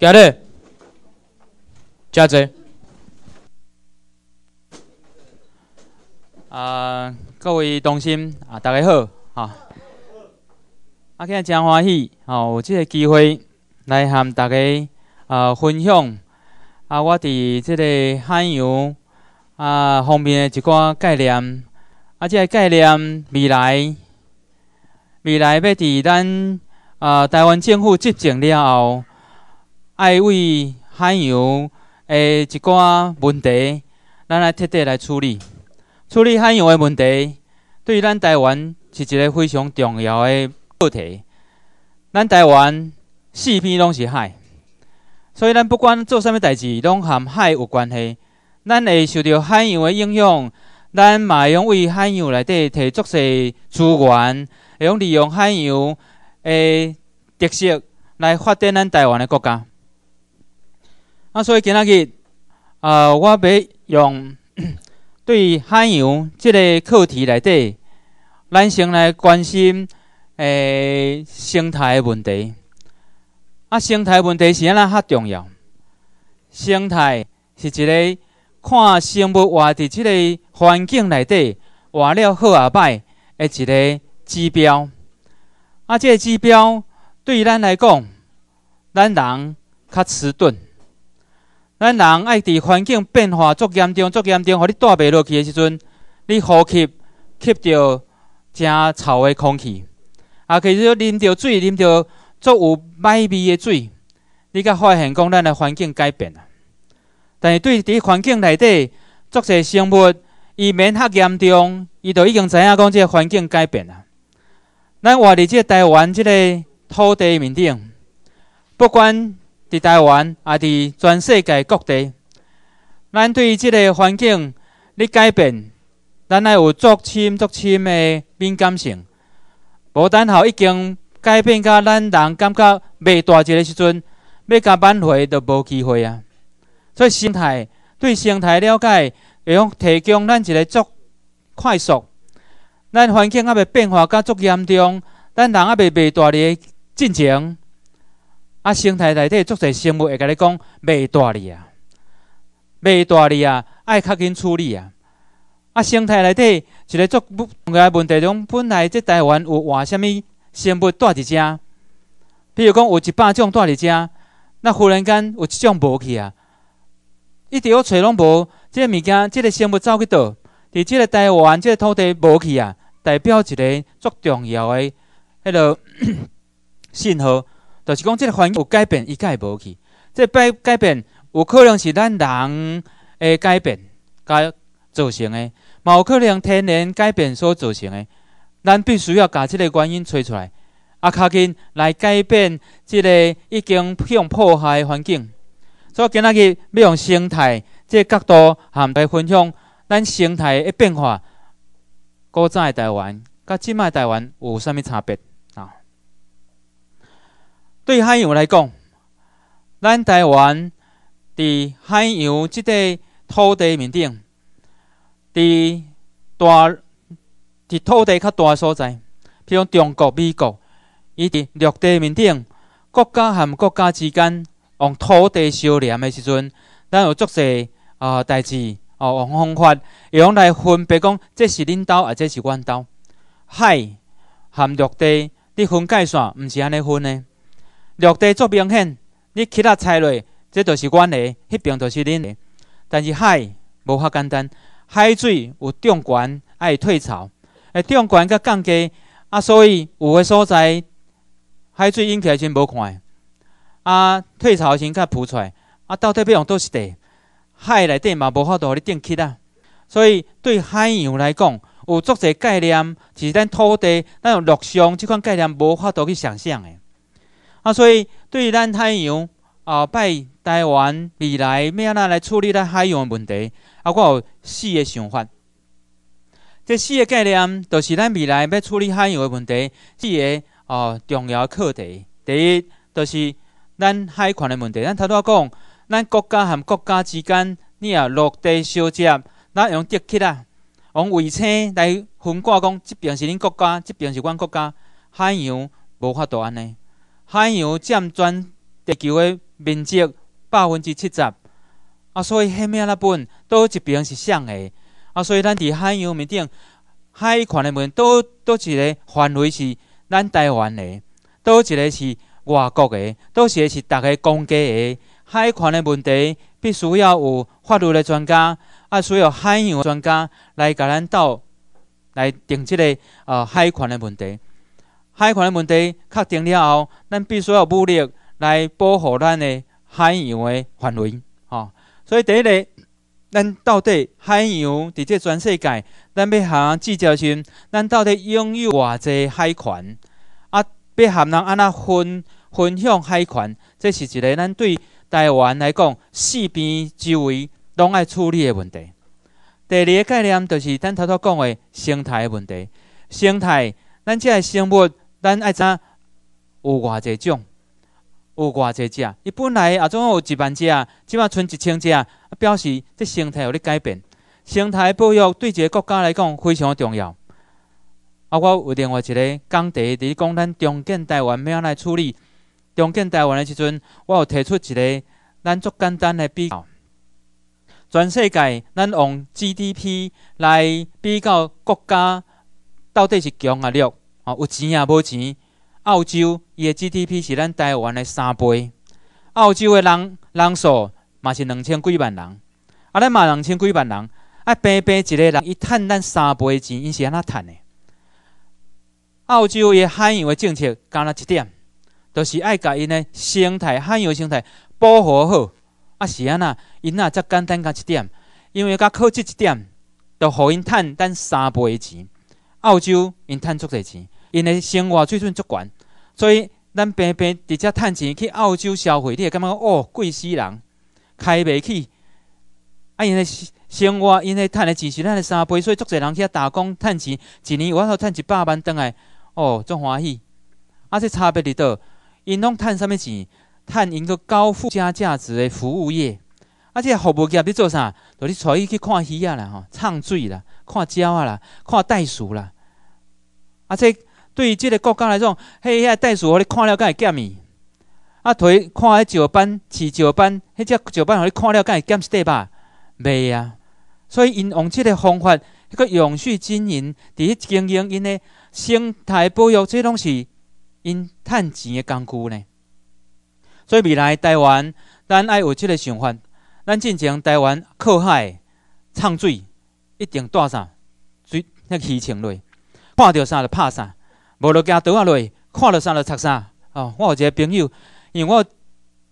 今日，真者。啊！各位同心啊，大家好啊！啊，今日真欢喜哦，有即个机会来和大家啊分享啊，我伫即个海洋啊方面的一寡概念啊，即个概念未来未来要伫咱啊台湾政府执政了后。爱为海洋诶一寡问题，咱来特地来处理。处理海洋诶问题，对于咱台湾是一个非常重要诶课题。咱台湾四边拢是海，所以咱不管做啥物代志，拢含海有关系。咱会受到海洋诶影响，咱嘛会用为海洋内底提足些资源，会用利用海洋诶特色来发展咱台湾的国家。啊，所以今仔日，啊，我要用 对海洋即个课题来底，咱先来关心诶生态问题。啊，生态问题是安尼较重要。生态是一个看生物活伫即个环境内底活了好啊歹，诶一个指标。啊，即个指标对咱来讲，咱人较迟钝。咱人爱伫环境变化足严重、足严重，互你带袂落去的时阵，你呼吸吸着真臭的空气，啊，其实啉喝着水、啉着足有歹味的水，你甲发现讲咱的环境改变啊。但是对伫环境内底足些生物，伊免较严重，伊都已经知影讲即个环境改变啊。咱活伫即个台湾即个土地面顶，不管。伫台湾，也伫全世界各地，咱对即个环境，你改变，咱也有足深足深的敏感性。无等候已经改变到咱人感觉袂大只的时阵，要甲挽回都无机会啊！所以生态对生态了解，会用提供咱一个足快速。咱环境啊袂变化，较足严重，咱人啊袂袂大只进程。啊，生态内底足侪生物会甲你讲，袂大利啊，袂大利啊，爱较紧处理啊。啊，生态内底一个足生态问题中，本来即台湾有换什物生物多一只，比如讲有一百种多一只，那忽然间有一种无去啊，一要找拢无，即个物件，即个生物走去倒，伫即个台湾即个土地无去啊，代表一个足重要的迄个 信号。就是讲，这个环境有改变伊改无去，这改改变有可能是咱人诶改变、改造成诶，有可能天然改变所造成诶。咱必须要把这个原因找出来，啊，较紧来改变这个已经用破坏环境。所以今仔日要用生态这个角度来分享咱生态的变化，古早诶台湾甲即麦台湾有虾物差别？对海洋来讲，咱台湾伫海洋即块土地面顶，伫大伫土地较大诶所在，比如中国、美国，伊伫陆地面顶，国家和国家之间用土地相连的时阵，咱有足侪啊，代志用方法用来分别讲，这是恁兜或即是阮兜海和陆地，你分界线毋是安尼分的。陆地足明显，你起来拆落，这就是阮的，迄边就是恁的。但是海无法简单，海水有涨悬，爱有退潮。诶，涨悬佮降低，啊，所以有的所在，海水起来真无看。啊，退潮先甲浮出，啊，到底要用倒是的。海内底嘛无法度互你顶起啊，所以对海洋来讲，有足侪概念，就是咱土地咱陆上即款概念无法度去想象的。啊，所以对于咱海洋啊，拜台湾未来要安怎来处理咱海洋的问题，啊，我有四个想法。这四个概念就是咱未来要处理海洋的问题四个哦重要课题。第一，就是咱海权的问题。咱头拄仔讲，咱国家和国家之间，你啊陆地交接，咱用竹竿用卫星来分挂讲，即边是恁国家，即边是阮国家，海洋无法度安尼。海洋占全地球的面积百分之七十，啊，所以下面那本都一边是谁的？啊，所以咱伫海洋面顶海权的问倒都都一个范围是咱台湾的，都一个是外国的，都一个是逐个公家的。海权的问题，必须要有法律的专家，啊，需要海洋专家来甲咱斗来定这个呃海权的问题。海权的问题确定了后，咱必须要努力来保护咱的海洋的范围，吼。所以第一个，咱到底海洋伫这全世界，咱要下聚焦心，咱到底拥有偌济海权，啊，要含人安那分分享海权，这是一个咱对台湾来讲，四边周围拢爱处理的问题。第二个概念就是咱头头讲的生态的问题，生态咱即个生物。咱爱影有偌侪种，有偌侪只，伊本来啊总有一万只，即嘛剩一千只，表示即生态有咧改变。生态保育对一个国家来讲非常重要。啊，我有另外一个工地，伫讲咱重建台湾要安奈处理。重建台湾的时阵，我有提出一个咱足简单的比较。全世界，咱用 GDP 来比较国家到底是强啊弱。啊，有钱也无钱。澳洲伊个 GDP 是咱台湾的三倍，澳洲的人人数嘛是两千几万人，啊，咱嘛两千几万人，啊，平平一个人伊趁咱三倍钱，因是安怎趁的。澳洲伊海洋政策干若一点，就是爱甲因的生态海洋生态保护好，啊是安怎因啊则简单甲一点，因为甲靠即一点，就互因趁咱三倍钱。澳洲因趁足侪钱，因的生活水准足悬，所以咱平平直接趁钱去澳洲消费，你会感觉哦贵死人，开袂起。啊，因的生活，因的趁的钱是咱的三倍，所以足侪人去遐打工趁钱，一年我都趁一百万，倒来哦，足欢喜。啊，这差别伫倒，因拢趁啥物钱？趁因个高附加价值的服务业，啊，这服务业要做啥？就你带伊去看鱼仔啦，吼，唱水啦。看鸟啦，看袋鼠啦，啊，这对于这个国家来讲，嘿，袋鼠互你看了敢会减米，啊，摕看迄石斑，饲石斑，迄只石斑互你看了敢会减是块吧？袂啊，所以因用即个方法，迄个永续经营，伫迄经营，因的生态保育这拢是因趁钱的工具呢。所以未来台湾，咱爱有即个想法，咱进前台湾靠海、唱水。一定带啥，迄那衣裳落，看到啥就拍啥，无就惊倒啊落，看到啥就插啥。哦，我有一个朋友，因为我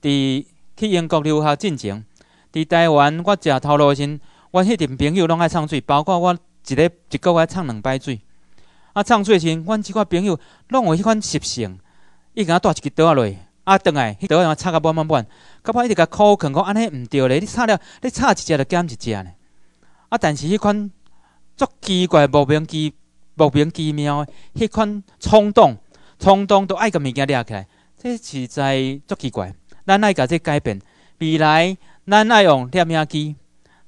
伫去英国留学之前，伫台湾我食头路时，我迄阵朋友拢爱唱水，包括我一个一个月唱两摆水。啊，唱水时，阮即个朋友拢有迄款习性，伊敢带一支倒啊落，啊，倒来迄刀仔插甲满满满，甲我一直甲哭，讲讲安尼毋对咧，你插了，你插一只就减一只呢。啊！但是迄款足奇怪、莫名其莫名奇妙的，迄款冲动、冲动都爱个物件抓起来，这实在足奇怪。咱爱甲这改变未来，咱爱用摄影机，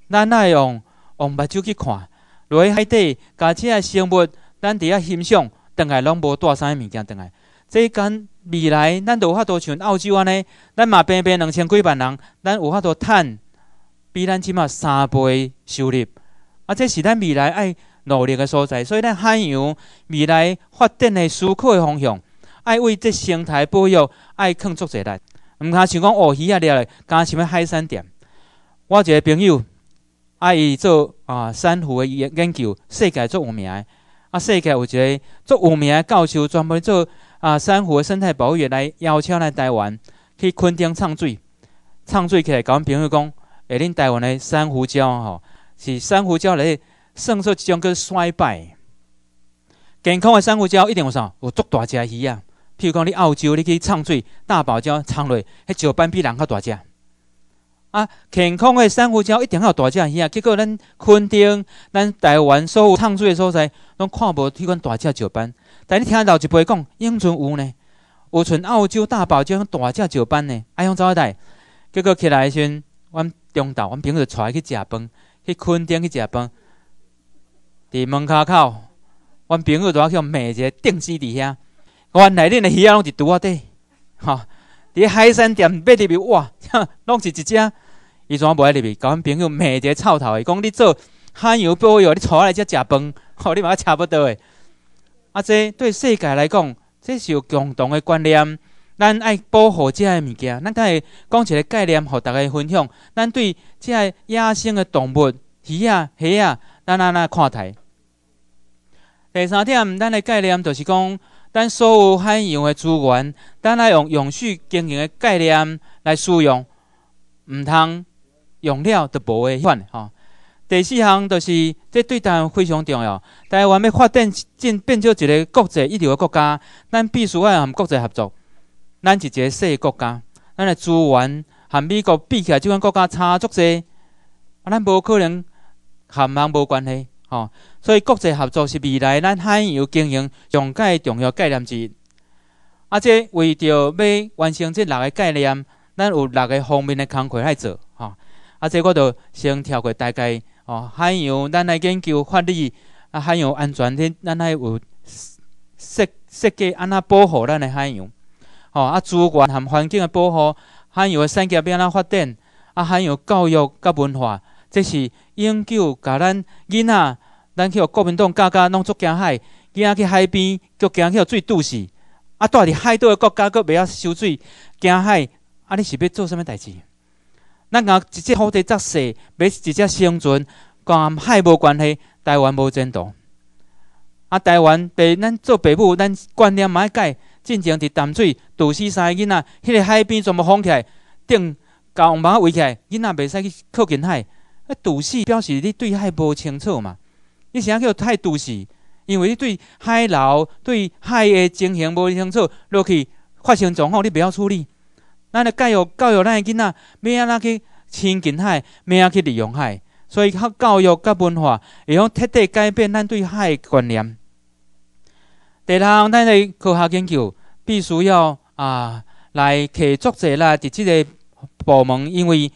咱爱用用目睭去看，落去海底甲这些生物，咱伫遐欣赏，等来拢无带啥物件等来。这间未来，咱有法度像澳洲安尼，咱嘛平平两千几万人，咱有法度趁。比咱即满三倍收入，啊！这是咱未来爱努力的所在。所以咱海洋未来发展的思考的方向，爱为这生态保育爱抗做一来。毋敢想讲学鱼啊，了，敢想欲海产点？我一个朋友爱做啊，珊瑚的研研究，世界足有名的。啊，世界，有一个足有名的教授专门做啊，珊瑚生态保育来邀请咱台湾去垦丁畅水，畅水起来，甲阮朋友讲。诶，恁台湾的珊瑚礁吼，是珊瑚礁来算受一种叫衰败。健康的珊瑚礁一定有啥，有足大只鱼啊。譬如讲，你澳洲你去畅水大堡礁畅落，迄石斑比人较大只啊。健康的珊瑚礁一定有大只鱼啊。结果咱昆丁、咱台湾所有畅水的所在，拢看无迄款大只石斑。但你听到一辈讲，永存有呢？有存澳洲大堡礁大只石斑呢？啊，用怎个代？结果起来先。阮中昼，阮朋友带伊去食饭，去垦顶去食饭，伫门口口，阮朋友去向一个定食伫遐，原来恁的鱼仔拢伫拄仔底，吼伫海产店买入去，哇，拢是一只，伊怎爱入去？甲阮朋友一个臭头的，讲你做洋保包油，你出来遮食饭，吼你嘛差不多的。啊，这对世界来讲，这是有共同的观念。咱爱保护遮个物件，咱可会讲一个概念，互大家分享。咱对遮个野生个动物、鱼啊、虾啊，咱哪哪看待？第三点，咱个概念就是讲，咱所有海洋个资源，咱要用永续经营个概念来使用，毋通用了就破款吼。第四项就是，即对咱非常重要。台湾要发展进变做一个国际一流个国家，咱必须爱和国际合作。咱是一个小国家，咱的资源和美国比起来，即款国家差济，侪，咱无可能和人无关系吼。所以国际合作是未来咱海洋经营上界重要概念之一。啊，即为着要完成即六个概念，咱有六个方面的工作来做吼。啊，即我着先跳过大概哦，海洋咱来研究法律啊，海洋安全的咱来有设设计安那保护咱的海洋。哦，啊，资源含环境的保护，还有产业变啊发展，啊，还有教育甲文化，这是永久甲咱囡仔，咱互国民党教教弄足惊海，囡仔去海边叫惊互水堵死，啊，蹛伫海岛的国家佫袂晓收水，惊海，啊，你是要做甚物代志？咱讲直接土地砸碎，要直接生存，关海无关系，台湾无前途。啊，台湾爸，咱做北部，咱观念歹改。进前伫淡水、斗死三个囡仔，迄个海边全部封起来，顶高网围起来，囡仔袂使去靠近海。啊，赌死表示你对海无清楚嘛？你啥叫太赌死？因为你对海流、对海的情形无清楚，落去发生状况你袂晓处理。咱的教育、教育咱的囡仔，要安怎去亲近海，安怎去利用海。所以较教育、甲文化，会用彻底改变咱对海的观念。第浪咱的科学研究必须要啊来去作者啦，伫即个部门，因为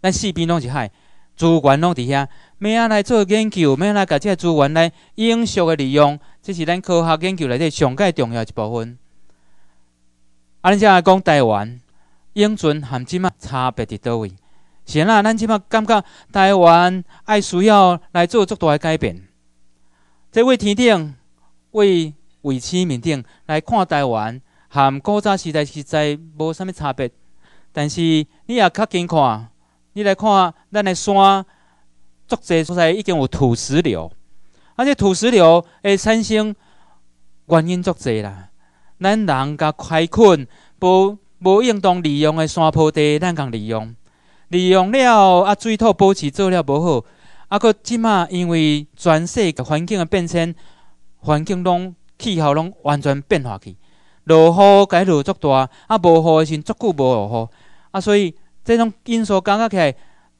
咱四边拢是海，资源拢伫遐，要安来做研究，安来甲即个资源来，有效的利用，这是咱科学研究内底上个重要一部分。安来讲台湾，英存含即嘛差别伫倒位，是啦，咱即嘛感觉台湾爱需要来做足大的改变。这位天顶为。位置面顶来看台湾，和古早时代实在无甚物差别。但是你也较近看，你来看咱的山，足作所在已经有土石流，而且土石流会产生原因足作啦。咱人甲开垦，无无应当利用的山坡地，咱共利用利用了啊，水土保持做了无好啊，佮即马因为全世界环境的变迁，环境拢气候拢完全变化去，落雨该落足大，啊无雨的时足久无落雨，啊所以这种因素感觉起，来，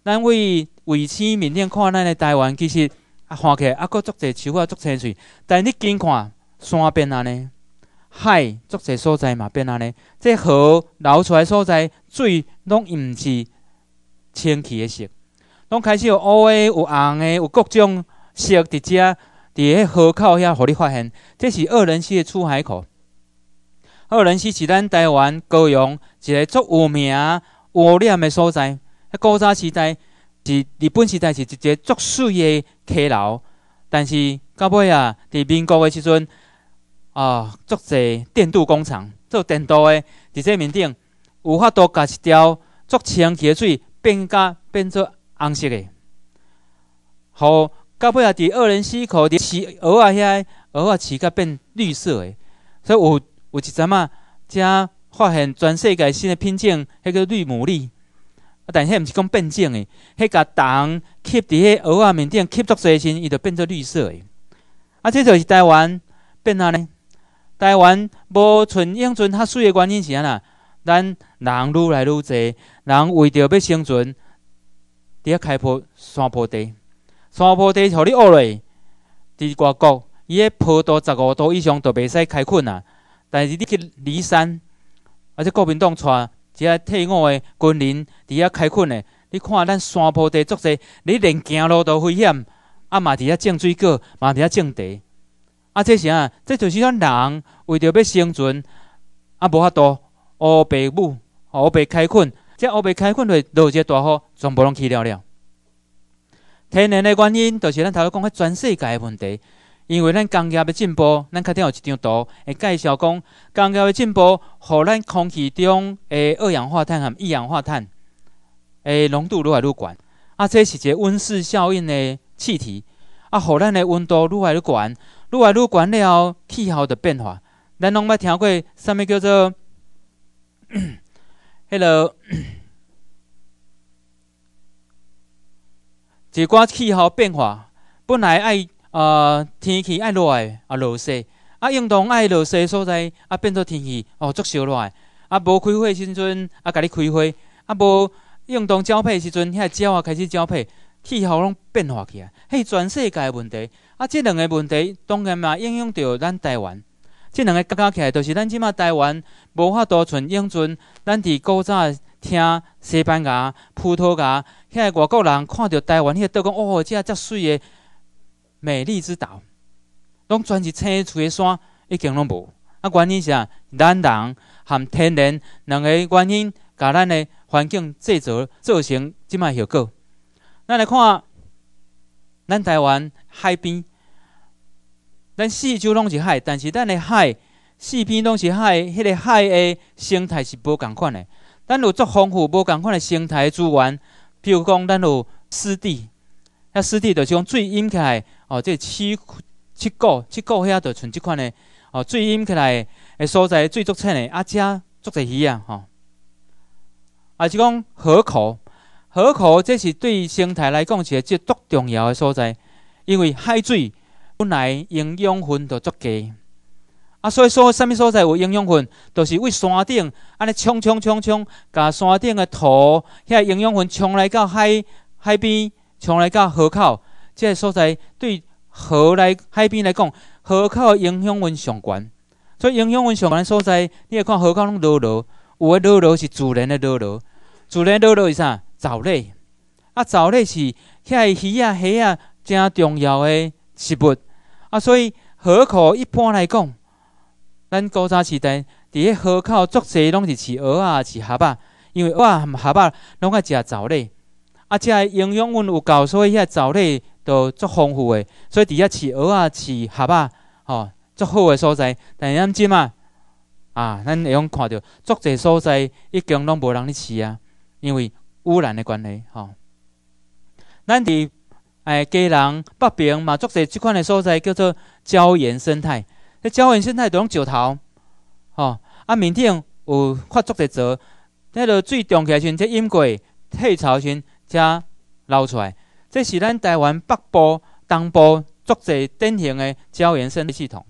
咱为卫星明顶看咱的台湾其实啊看起来啊够足济树啊足青水，但你近看山变安尼，海足济所在嘛变安尼，这河流出来所在水拢毋是清气的色，拢开始有乌的有红的有各种色伫遮。伫迄河口遐，互你发现，这是二仁溪的出海口。二仁溪是咱台湾高雄一个足有名、污念的所在。古早时代，是日本时代是一个作水的溪流，但是到尾啊，伫民国的时阵，啊，作侪电镀工厂，做电镀的，伫这面顶有法度加一条作清洁水，变甲变做红色的，好。到尾啊，伫二零四口，饲蚵仔遐，蚵仔饲甲变绿色诶。所以有有一阵啊，才发现全世界新诶品种，迄个绿牡蛎。啊，但迄毋是讲变种诶，迄个虫吸伫迄蚵仔面顶，吸足侪钱，伊就变做绿色诶。啊，这就是台湾变哪呢？台湾无存永存较水诶，原因是安那，咱人愈来愈侪，人为著要生存，伫遐开坡山坡地。山坡地，互你挖嘞，伫外国，伊个坡度十五度以上都袂使开垦啊。但是你去离山，而且国民党带一个退伍的军人伫遐开垦嘞。你看咱山坡地足济，你连走路都危险。啊嘛伫遐种水果，嘛伫遐种地。啊，这些啊，这就是咱人为着要生存，啊无法度乌白母乌白开垦，遮乌白开垦就会落个大雨，全部拢去了了。天然的原因，就是咱头先讲，迄全世界的问题。因为咱工业的进步，咱开定有一张图，会介绍讲工业的进步，互咱空气中的二氧化碳和一氧化碳诶浓度愈来愈高。啊，这是一个温室效应的气体。啊，互咱的温度愈来愈高，愈来愈高了后，气候的变化。咱拢捌听过，啥物叫做 迄、e l 是讲气候变化，本来爱呃天气爱热的啊，落雪啊，运动爱落雪所在啊，变做天气哦，足烧热。啊，无开花时阵啊，家己开花；啊，无运动交配时阵，遐鸟啊开始交配。气候拢变化起来，迄全世界问题。啊，即两个问题当然嘛，影响着咱台湾。即两个加加起来，就是咱即满台湾无法度存。永存。咱伫古早听西班牙、葡萄牙。遐外国人看到台湾迄个岛，讲哦，遮遮水个美丽之岛，拢全是青翠个山，已经拢无。啊，原因是啊，咱人含天然两个原因，甲咱个环境制造造成即卖效果。咱来看咱台湾海边，咱四周拢是海，但是咱个海四边拢是海，迄个海个生态是无共款个。咱有足丰富无共款个生态资源。譬如讲，咱有湿地，遐湿地就讲水淹起来，哦，即七七股七股遐就存即款嘞，哦，水淹起来的所在水足称嘞，啊，遮足侪鱼啊，吼，啊，就讲河口，河口这是对生态来讲是一个足重要的所在，因为海水本来营养分就足低。啊，所以说，什么所在有营养分，就是为山顶安尼冲冲冲冲，甲山顶的土遐营养分冲来到海海边，冲来到河口。即个所在对河来海边来讲，河口个营养分上悬。所以营养分上悬所在，你会看河口拢落落，有诶落落是自然的落落，自然落落是啥？藻类。啊，藻类是遐鱼啊、虾啊正重要的食物。啊，所以河口一般来讲，咱高山时代，伫咧河口、竹济拢是饲鹅啊、饲蛤仔，因为鹅啊、蛤仔拢爱食藻类，啊，遮营养分有够，所以遐藻类都足丰富的，所以伫遐饲鹅啊、饲蛤仔吼，足好诶所在。但是咱即嘛，啊，咱会用看到竹济所在，已经拢无人咧饲啊，因为污染的关系，吼。咱伫诶，鸡人北边嘛，竹济即款诶所在叫做椒盐生态。这礁原生态，拢石头，吼，啊，面顶有发作的礁，迄个水涨起来时，这阴鬼退潮时，才捞出来。这是咱台湾北部、东部作在典型的礁原生态系统。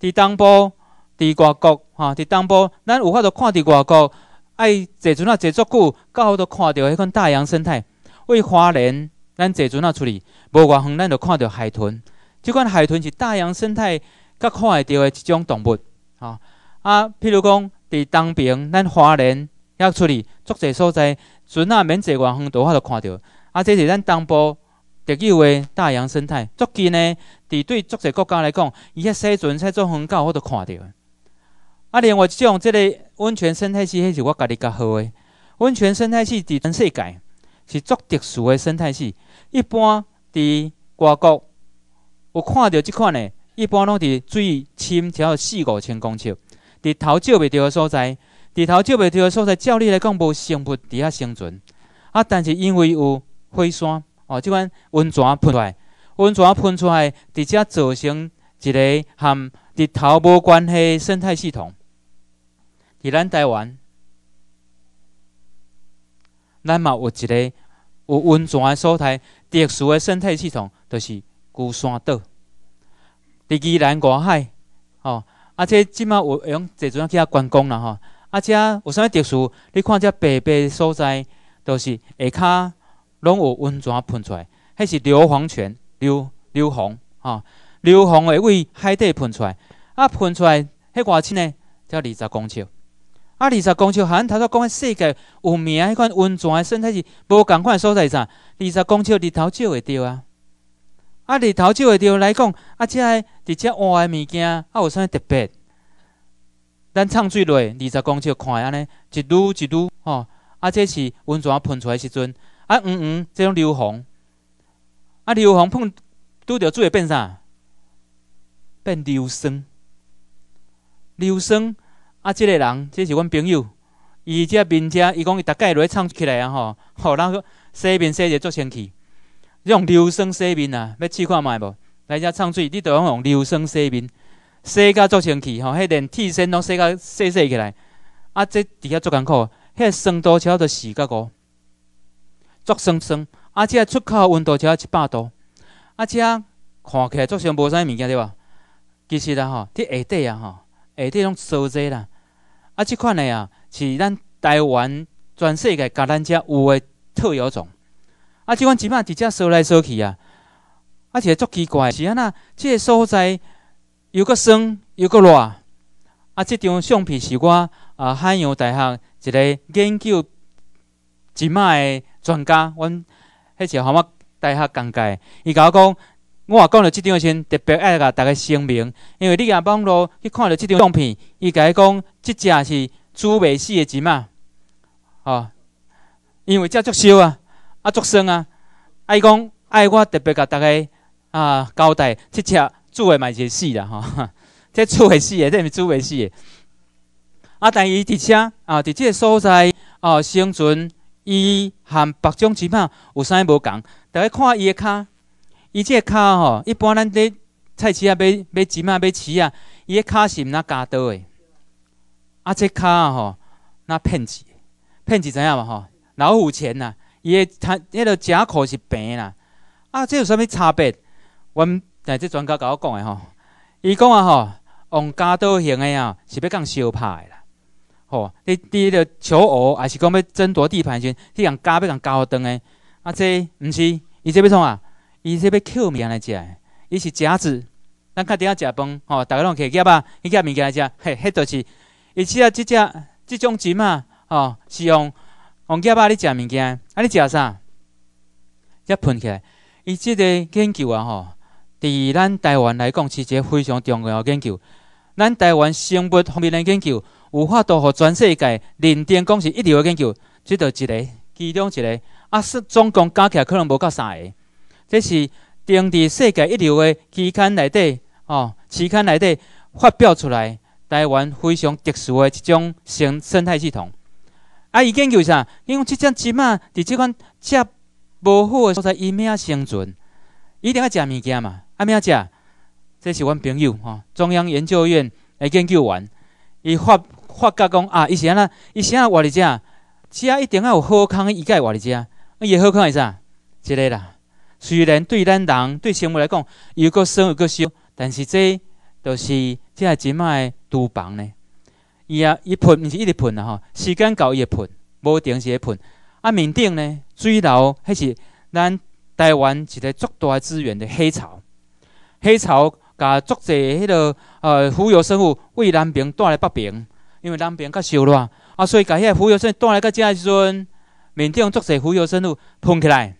伫东部、伫外国，哦、伫东部，咱有法度看伫外国，爱坐船啊，坐足久，到好都看到迄款大洋生态。为花莲，咱坐船啊，出去，无偌远，咱就看到海豚。即款海豚是大洋生态。较看会着的一种动物，吼啊，譬如讲伫东平咱华人遐出去足济所在船啊，免坐远，很我着看到。啊，这是咱东部特有的大洋生态。最近呢，伫对足济国家来讲，伊遐西船遐作风到我都看到。啊，另外一种即个温泉生态系是我家己较好诶温泉生态系伫全世界是足特殊诶生态系，一般伫外国有看到即款诶。一般拢伫水深，只有四五千公尺。伫头照袂到的所在，伫头照袂到的所在，照你来讲无生物伫遐生存。啊，但是因为有火山哦，即款温泉喷出来，温泉喷出来，直接造成一个含伫头无关系生态系统。伫咱台湾，咱嘛有一个有温泉的所在，特殊的生态系统，就是孤山岛。奇南外海，吼！而且即马有用坐船去遐观光啦，吼！啊，且有啥物特殊？你看遮白白的所在，都是下骹拢有温泉喷出来，迄是硫磺泉，硫硫磺，吼！硫磺会为海底喷出来，啊，喷出来迄外省气呢，叫二十公尺，啊，二十公好含头拄讲世界有名迄款温泉的生态是无共款的所在，啥？二十公尺日头照会着啊？啊，日头照下就来讲，啊，即个伫遮换的物件啊，有啥特别？咱唱水落二十公尺宽安尼，一嘟一嘟吼，啊，这是温泉喷出来时阵，啊，黄黄这种硫磺，啊，硫磺碰拄到水会变啥？变硫酸。硫酸，啊，这个人这是阮朋友，伊遮名遮，伊讲伊逐概落唱起来啊吼，吼人说洗面洗者足清气。用硫酸洗面啊，要试看卖无？来遮唱水，你要用硫酸洗面，洗甲足清气吼。迄连铁身拢洗甲洗洗起来。啊，这底下足艰苦，迄个酸度超都四角五，足酸酸。啊，遮出口温度烧一百度。啊，遮看起来足像无啥物件对吧？其实啊，吼，伫下底啊吼，下底拢烧在啦。啊，即款的啊，是咱台湾全世界甲咱遮有的特有种。啊！即款即摆直接收来收去啊，而且足奇怪，是安那即个所在又个酸又个热，啊，即张相片是我啊海洋大学一个研究即摆的专家，阮迄只好我大学讲解。伊甲我讲，我也讲了即张先，特别爱甲大家声明，因为你若网络去看到即张相片，伊甲伊讲，即只是煮袂死的钱仔吼，因为遮足烧啊。啊，作生啊！啊伊讲，阿我特别甲大家啊交代，即只做个蛮者死啦，吼！即做个死诶，即咪做个死诶。啊，但伊伫遮啊，伫即个所在哦，生存伊含百种芝麻有啥无共，大家看伊诶骹，伊即个骹吼，一般咱伫菜市啊买买芝麻买籽啊，伊个骹是毋呐加刀个。啊，即个脚吼，那骗子，骗子知影嘛吼？老虎钳呐！伊诶迄个假裤是白诶啦啊即有啥物差别阮来即专家甲我讲诶吼伊讲啊吼用剪刀形个啊，是要甲人相拍诶啦吼你伫迄个小学抑是讲要争夺地盘时阵去共剪要共剪互断诶啊即毋是伊说要创啊？伊说要拾物件来食诶伊是食子咱较定食饭吼逐个拢摕夹仔迄夹物件来食嘿迄著是伊说即只即种钱仔吼是用王家爸，你食物件？啊，你食啥？一喷起来，伊即个研究啊，吼，伫咱台湾来讲是一个非常重要的研究。咱台湾生物方面的研究，有法度互全世界认定讲是一流的研究，即到一个，其中一个，啊，总共加起来可能无够三个。这是登伫世界一流的期刊内底，哦，期刊内底发表出来，台湾非常特殊的一种生生态系统。啊！伊研究啥？因为即只即嘛，伫即款食无好所在，伊咩啊生存？一定爱食物件嘛？啊咩啊食？这是阮朋友吼，中央研究院诶研究员，伊发发觉讲啊，伊是安尼，伊是安尼活伫遮，他一定爱有好康活伫遮。啊，伊诶好康是啥？即个啦。虽然对咱人对生物来讲，又个生又个少，但是这都是即下即诶厨房呢。伊啊，伊喷毋是一直喷啊，吼，时间到伊会喷，无定时会喷。啊，面顶呢水流，迄是咱台湾一个足大资源的黑潮。黑潮甲足济迄个呃浮游生物为南平带来北平，因为南平较烧热，啊，所以甲个浮游生物带来个正时阵，面顶足济浮游生物喷起来。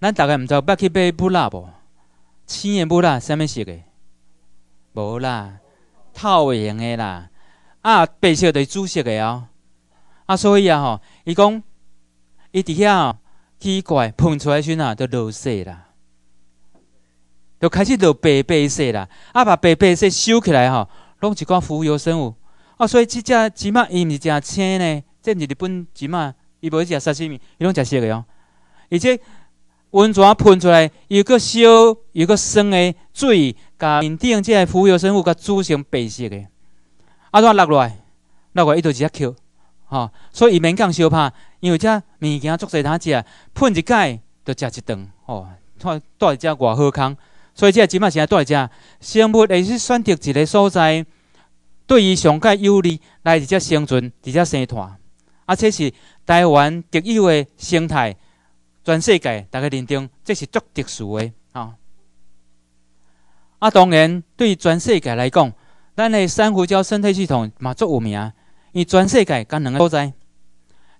咱大概知有捌去买布纳无？青的布纳，啥物色的？无啦，透明的啦。啊，白色就是紫色的哦，啊，所以啊，吼，伊讲伊伫遐奇怪喷出来阵啊，就落色啦，就开始落白白色啦，啊，把白白色收起来吼，拢是块浮游生物哦，所以即只即嘛伊毋是食青呢，这毋是日本即嘛，伊无是食沙西米，伊拢食色的哦，而且温泉喷出来有个烧有个生的水，甲面顶即个浮游生物甲煮成白色的。啊，怎落来，落来伊就直接扣，吼！所以伊免讲相拍，因为遮物件足侪通食，喷一盖，就食一顿，哦！在在只偌好康，所以遮即码现带遮只生物会去选择一个所在，对于上界有利来接生存，直接生活，而且是台湾特有的生态，全世界大家认定这是足特殊的，吼！啊，当然对全世界来讲。咱的珊瑚礁生态系统嘛，足有名。伊全世界干两个所在，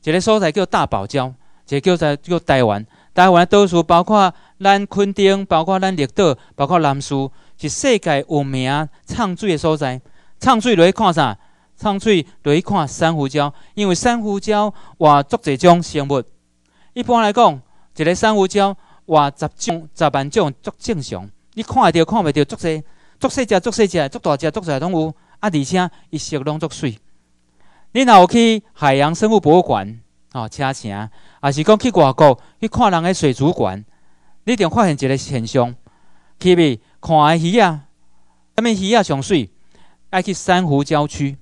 一个所在叫大堡礁，一个叫在叫台湾。台湾多数包括咱垦丁，包括咱绿岛，包括南苏，是世界有名、畅水的所在。畅水最去看啥？畅水最去看珊瑚礁，因为珊瑚礁哇，足侪种生物。一般来讲，一个珊瑚礁哇，十种、十万种足正常。你看会到，看袂到足侪。足细只、足细只、足大只，作在拢有啊！而且伊色拢足水。你若有去海洋生物博物馆，哦，车前，还是讲去外国去看人的水族馆，你定发现一个现象，去未看诶鱼啊，啥物鱼啊，上水，爱去珊瑚礁区。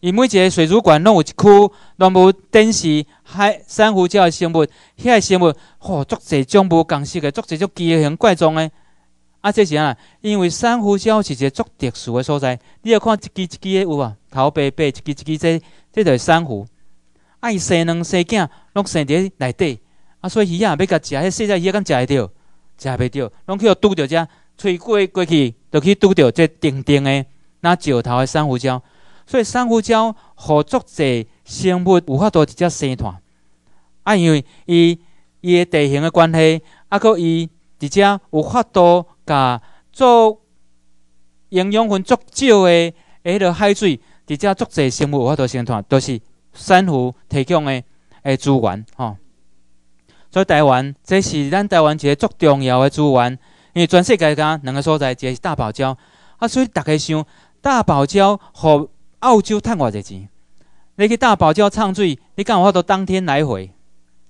伊每一个水族馆拢有一区，拢有展示海珊瑚礁的生物，遐生物吼足侪种无共色的，足侪种奇形怪状的。啊，这是啊，因为珊瑚礁是一个足特殊的所在。你要看一支一支的有啊，头白白一支一支这，这就是珊瑚。啊，伊生卵生仔，拢生伫内底。啊，所以鱼啊要甲食，迄细只鱼敢食会到？食袂到，拢去拄着只吹过过去，就去拄着这顶顶的那石头的珊瑚礁。所以珊瑚礁合足济生物有法度直接生团。啊，因为伊伊的地形的关系，啊，佮伊。而且有法度甲做营养分足少的迄落海水，而且足济生物有法度生存，都是珊瑚提供的的资源吼。所以台湾，这是咱台湾一个足重要的资源，因为全世界间两个所在，一个是大堡礁。啊，所以大家想，大堡礁互澳洲趁偌侪钱？你去大堡礁畅水，你敢有法度当天来回？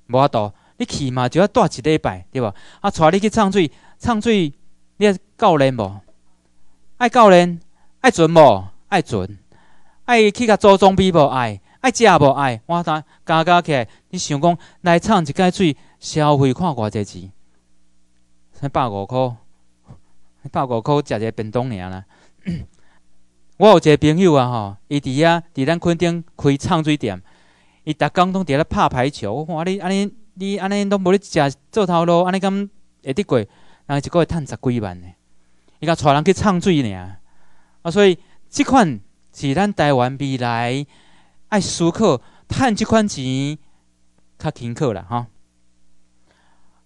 无法度。你去嘛，就要带一礼拜，对吧？啊，带你去唱水，唱水，你爱教练无？爱教练，爱准无？爱准，爱去甲祖装比无？爱爱食无？爱我呾加加起来，你想讲来唱一摆水，消费看偌济钱？百五块，百五块食一个便当尔啦。我有一个朋友啊，吼，伊伫遐伫咱昆顶开唱水店，伊逐工拢伫遐拍排球，我话你安尼。你安尼都无咧食做头路，安尼敢会得过，人一个月趁十几万呢？伊甲带人去创水尔。啊！所以即款是咱台湾未来爱思考趁即款钱较轻苦啦吼。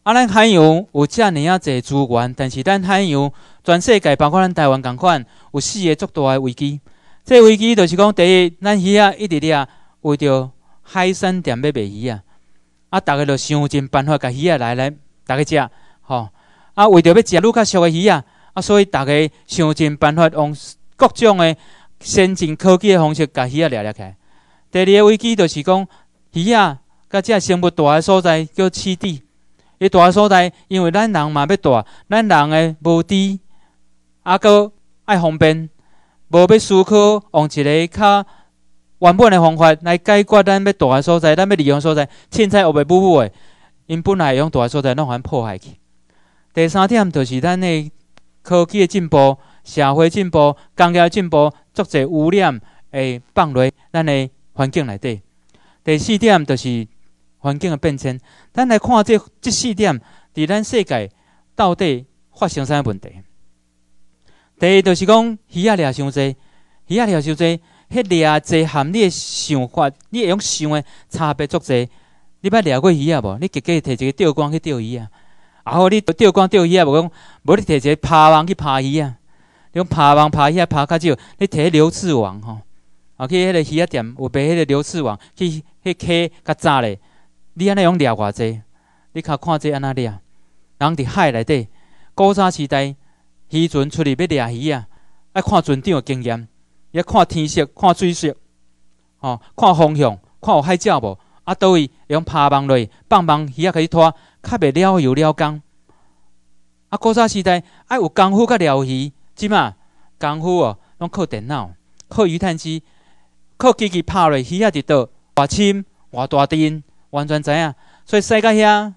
啊，咱海洋有遮尔啊侪资源，但是咱海洋全世界包括咱台湾共款有四个足大诶危机。这危机就是讲第一，咱鱼啊一直咧为着海产店要卖鱼啊。啊，逐个就想尽办法，甲鱼啊来来，逐个食吼。啊，为着要食愈较俗的鱼啊，啊，所以逐个想尽办法，用各种的先进科技的方式，甲鱼啊掠掠起。来。第二个危机就是讲，鱼啊，甲只生物大的所在叫栖地。伊大的所在，因为咱人嘛要大，咱人的无知，啊，搁爱方便，无要思去，用一个较。原本的方法来解决咱要大的所在，咱要利用所在，凊彩学袂步步的。因本来用大的所在，弄还破坏去。第三点就是咱的科技的进步、社会进步、工业进步，造成污染会放落咱的环境内底。第四点就是环境的变迁。咱来看这这四点，伫咱世界到底发生啥问题？第一就是讲鱼仔掠伤济，鱼仔掠伤济。迄掠侪含你诶想法，你会用想诶差别足侪。你捌掠过鱼啊无？你直接摕一个钓竿去钓鱼啊。啊好，你钓竿钓鱼啊，无讲，无你摕一个耙网去拍鱼啊。你讲耙网拍鱼啊，拍较少。你摕流刺网吼，啊去迄个鱼仔店有卖迄个流刺网去去溪较炸咧。你安尼用掠偌侪？你较看这安那掠？人伫海内底，古早时代，渔船出去要掠鱼啊，爱看船长诶经验。要看天色，看水色，哦，看方向，看有海鸟无。啊，位会用拍网类、放网鱼仔可以拖，较袂了又了工。啊，古早时代爱有功夫甲钓鱼，即嘛？功夫哦，拢靠电脑，靠鱼探机，靠机器拍类鱼啊，直倒，外深、外大、电，完全知影。所以世界遐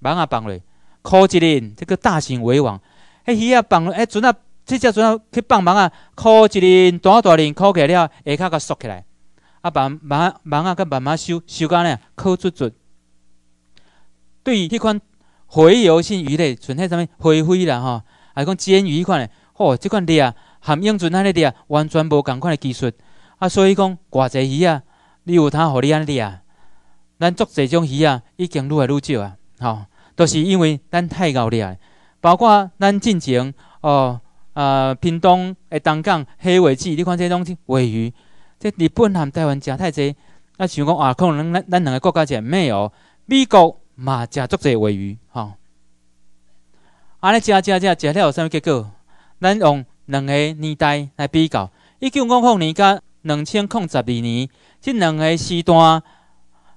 网啊放类，靠一人，这个大型围网，迄鱼仔放落，迄阵啊。即只船去放网啊！靠，一连大大连靠起了，下骹甲缩起来啊！网网网啊，甲慢慢收收下来，靠住船。对迄款洄游性鱼类，像迄啥物，灰灰啦，吼，还讲煎鱼迄款嘞，吼，即款掠含用船安尼掠，完全无共款的技术啊！所以讲，偌济鱼啊，你有通互你安尼掠，咱做济种鱼啊，已经愈来愈少啊，哈，都是因为咱太 𠰻 掠，包括咱进前哦。啊，屏东欸，东港黑尾鱼，你看这东西尾鱼，这日本和台湾食太侪，啊，想讲啊，可能咱咱两个国家食面哦，美国嘛食足侪尾鱼吼。安尼食食食食了有啥物结果？咱用两个年代来比较，一九五五年甲两千零十二年，即两个时段，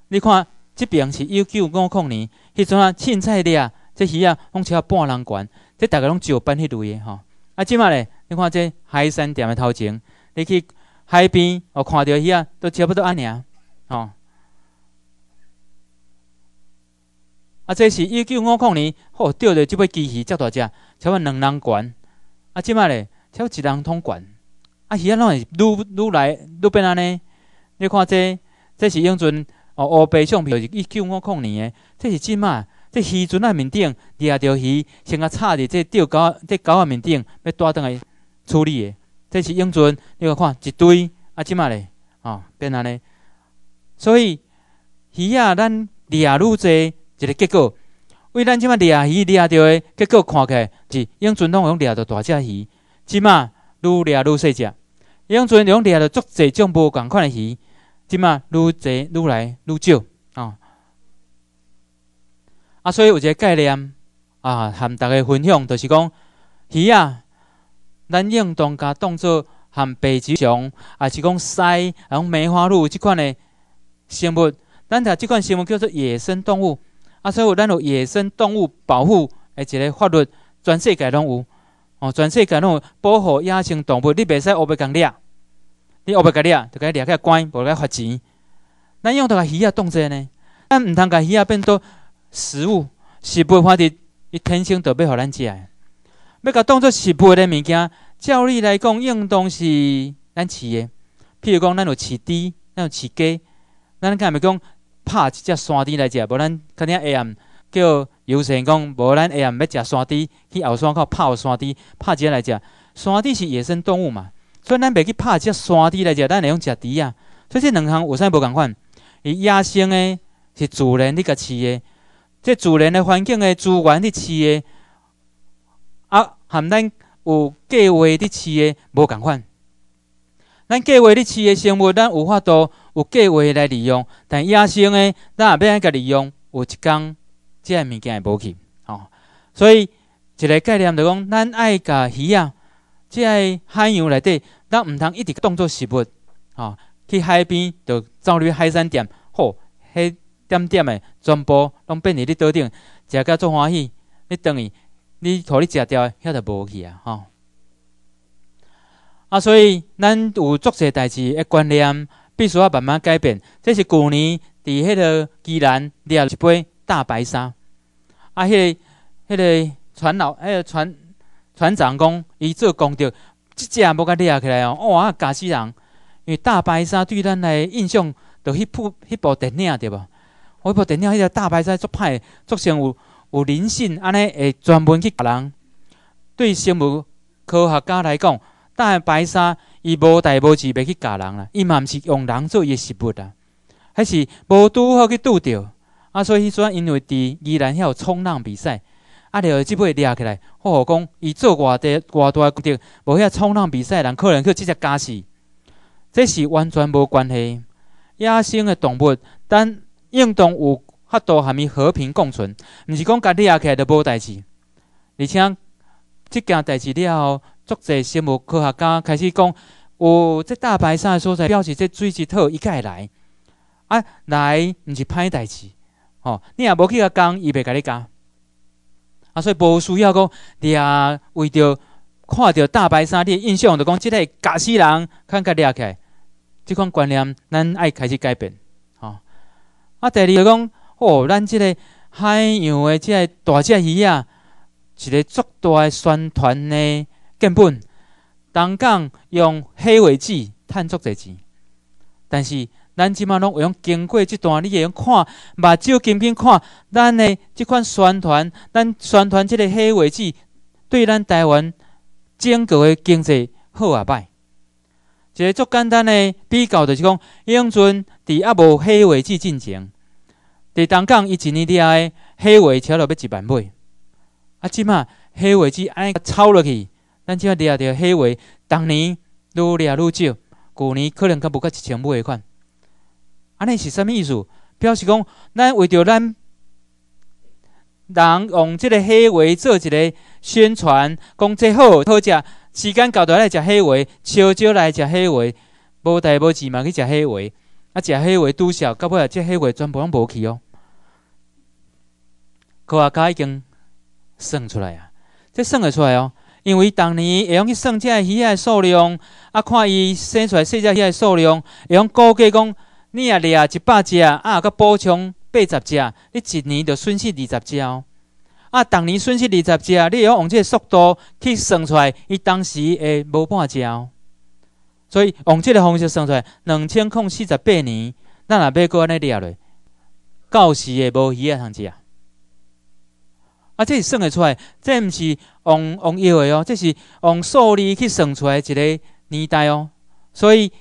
你看即边是一九五五年，迄阵啊，凊彩掠这鱼啊，拢吃到半人悬，这逐个拢石斑迄类的吼。啊，即卖咧，你看这海山店的头前，你去海边，我看到伊啊，都差不多安尼啊，吼。啊，这是一九五五年，哦，钓着即尾机鱼，遮大只，差不多两人悬。啊，即卖咧，差不多一人通悬。啊，鱼仔拢是愈愈来愈变安尼。你看这，这是永存哦，黑白相片，是一九五五年的，这是即卖。这鱼船啊面顶掠着鱼，先个差伫这钓钩、这钩啊面顶要带倒来处理的。这是渔船，你看看一堆，啊，即嘛咧哦，变安尼。所以，鱼啊，咱掠愈济，一个结果，为咱即嘛掠鱼掠着的，结果看起来是渔船拢有掠着大只鱼，即嘛愈掠愈细只。渔船拢掠着足济种无共款的鱼，即嘛愈济愈来愈少。啊，所以有一个概念啊，含大家分享，就是讲鱼啊，咱用当甲当做含北极熊，啊，是讲狮，红梅花鹿即款的生物，咱这即款生物叫做野生动物。啊，所以咱有野生动物保护，的一个法律全世界拢有，哦，全世界拢保护野生动物，你袂使乌白共掠，你乌白共掠，就该掠来关，甲该罚钱。咱用到个鱼啊动作呢，咱毋通甲鱼啊变做。食物是物反的，伊天生就要互咱食的。要甲当做食物的物件，照理来讲，应当是咱饲的，譬如讲，咱有饲猪，咱有饲鸡，咱敢咪讲拍一只山猪来食，无咱肯定会暗叫有些讲，无咱会暗要食山猪，去后山口拍山猪，拍只来食。山猪是野生动物嘛，所以咱袂去拍只山猪来食，咱会用食猪啊。所以这两项有啥无共款？伊野生的，是主人你甲饲的。这自然的环境的资源伫饲的，啊，含咱有计划伫饲的无共款。咱计划伫饲的生物，咱有法度有计划来利用，但野生的咱也变个利用，有一天，这物件会无去哦。所以一个概念就讲，咱爱甲鱼啊，这海洋内底，咱毋通一直当作食物哦。去海边就照例海鲜店吼。迄。点点的，全部拢变伫你岛顶食，到足欢喜。你等于你互你食掉，遐就无去啊！吼啊，所以咱有足些代志的观念，必须啊慢慢改变。这是旧年伫迄个济南掠一批大白鲨，啊，迄个迄个船老，迄个船船长讲，伊做工着，一只无甲掠起来哦，哇，假死人！因为大白鲨对咱的印象，就迄部迄部电影，对无？我部电影迄个大白鲨作派作成有有灵性，安尼会专门去咬人。对生物科学家来讲，大白鲨伊无代无志袂去咬人啦，伊嘛毋是用人做伊个食物啦，还是无拄好去拄着啊？所以迄阵因为伫宜兰遐有冲浪比赛，啊，着即不掠起来，好讲伊做外地外地的无遐冲浪比赛，人可能去直接驾驶，这是完全无关系。野生的动物，但应当有法度和平共存，唔是讲隔离起来就无代志。而且这件代志了后，作者生物科学家开始讲，哦，这大白山所在表示这最奇特一会来，啊来，唔是歹代志，哦，你也无去甲讲，伊袂甲你讲。啊，所以不需要讲，你啊为着看到大白你的印象，就讲这个假死人看隔离起来，这款观念咱爱开始改变。啊！第二讲，哦，咱即个海洋的即个大只鱼啊，一个足大的宣传呢，根本，当港用黑尾鳍探索在钱，但是咱即码拢会用经过即段，你会用看，目睭金天看，咱的即款宣传，咱宣传即个黑尾鳍对咱台湾整个的经济好啊歹，一个足简单的比较就是讲，永春是啊，无黑尾去进前，伫东港伊一年了，黑尾超了要一万尾。啊，即码黑尾去安尼超落去，咱即下钓钓黑尾，当年愈掠愈少，旧年可能较无过一千尾款。安尼是啥物意思？表示讲咱为着咱人用即个黑尾做一个宣传，讲最好好食，时间到大来食黑尾，超招来食黑尾，无代无志嘛去食黑尾。啊！食迄尾拄少，到尾啊，这迄尾全部拢无去哦。科学家已经算出来啊，这算了出来哦。因为当年会用去算即个鱼仔的数量，啊，看伊生出来这只鱼仔数量，会用估计讲，你啊掠一百只啊，佮补充八十只，你一年就损失二十只哦。啊，当年损失二十只，你会用用个速度去算出来，伊当时诶无半只。所以用即个方式算出来，两千零四十八年，咱也要过安尼钓落，到时会无鱼啊通食。啊。这是算会出来，这毋是用用要的哦，这是用数字去算出来一个年代哦。所以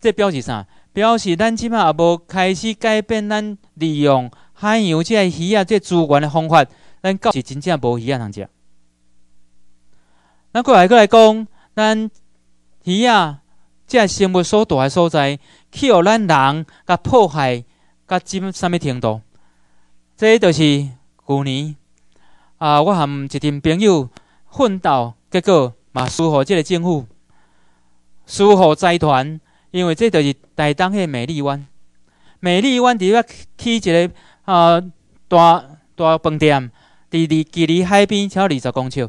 这表示啥？表示咱即满也无开始改变咱利用海洋即个鱼啊个资源的方法，咱到时真正无鱼啊通食。咱过来过来讲，咱鱼啊。即生物所在，个所在，去予咱人甲破坏，甲进甚物程度？即就是旧年啊，我含一群朋友奋斗，结果嘛输互即个政府，输互财团。因为即就是东迄个美丽湾，美丽湾底个起一个啊大大饭店，伫伫距离海边只二十公尺。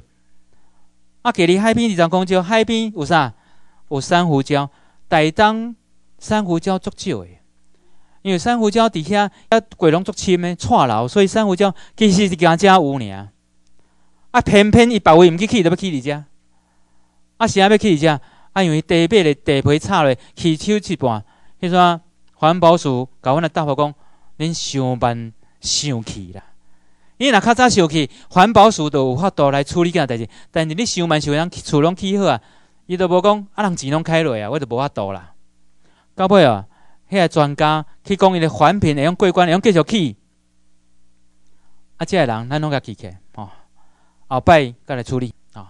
啊，距离海边二十公尺，海边有啥？有珊瑚礁，台东珊瑚礁足少诶，因为珊瑚礁底下遐规拢足深诶，湍楼，所以珊瑚礁其实是惊遮有呢。啊，偏偏伊别位毋去去，都要去你遮。啊，啊，要去你遮。啊，因为地皮的地皮差咧，去手一半。阵啊，环保署甲阮来答复讲，恁上班生气啦，因若较早生气，环保署都有法度来处理件代志，但是你上班想，让通厝拢起候啊。伊就无讲，啊，人钱拢开落啊，我就无法度啦。到尾哦，个专家去讲伊的环评会用过关，会用继续去。啊，即个人咱拢甲起起，吼，后摆甲来处理，吼，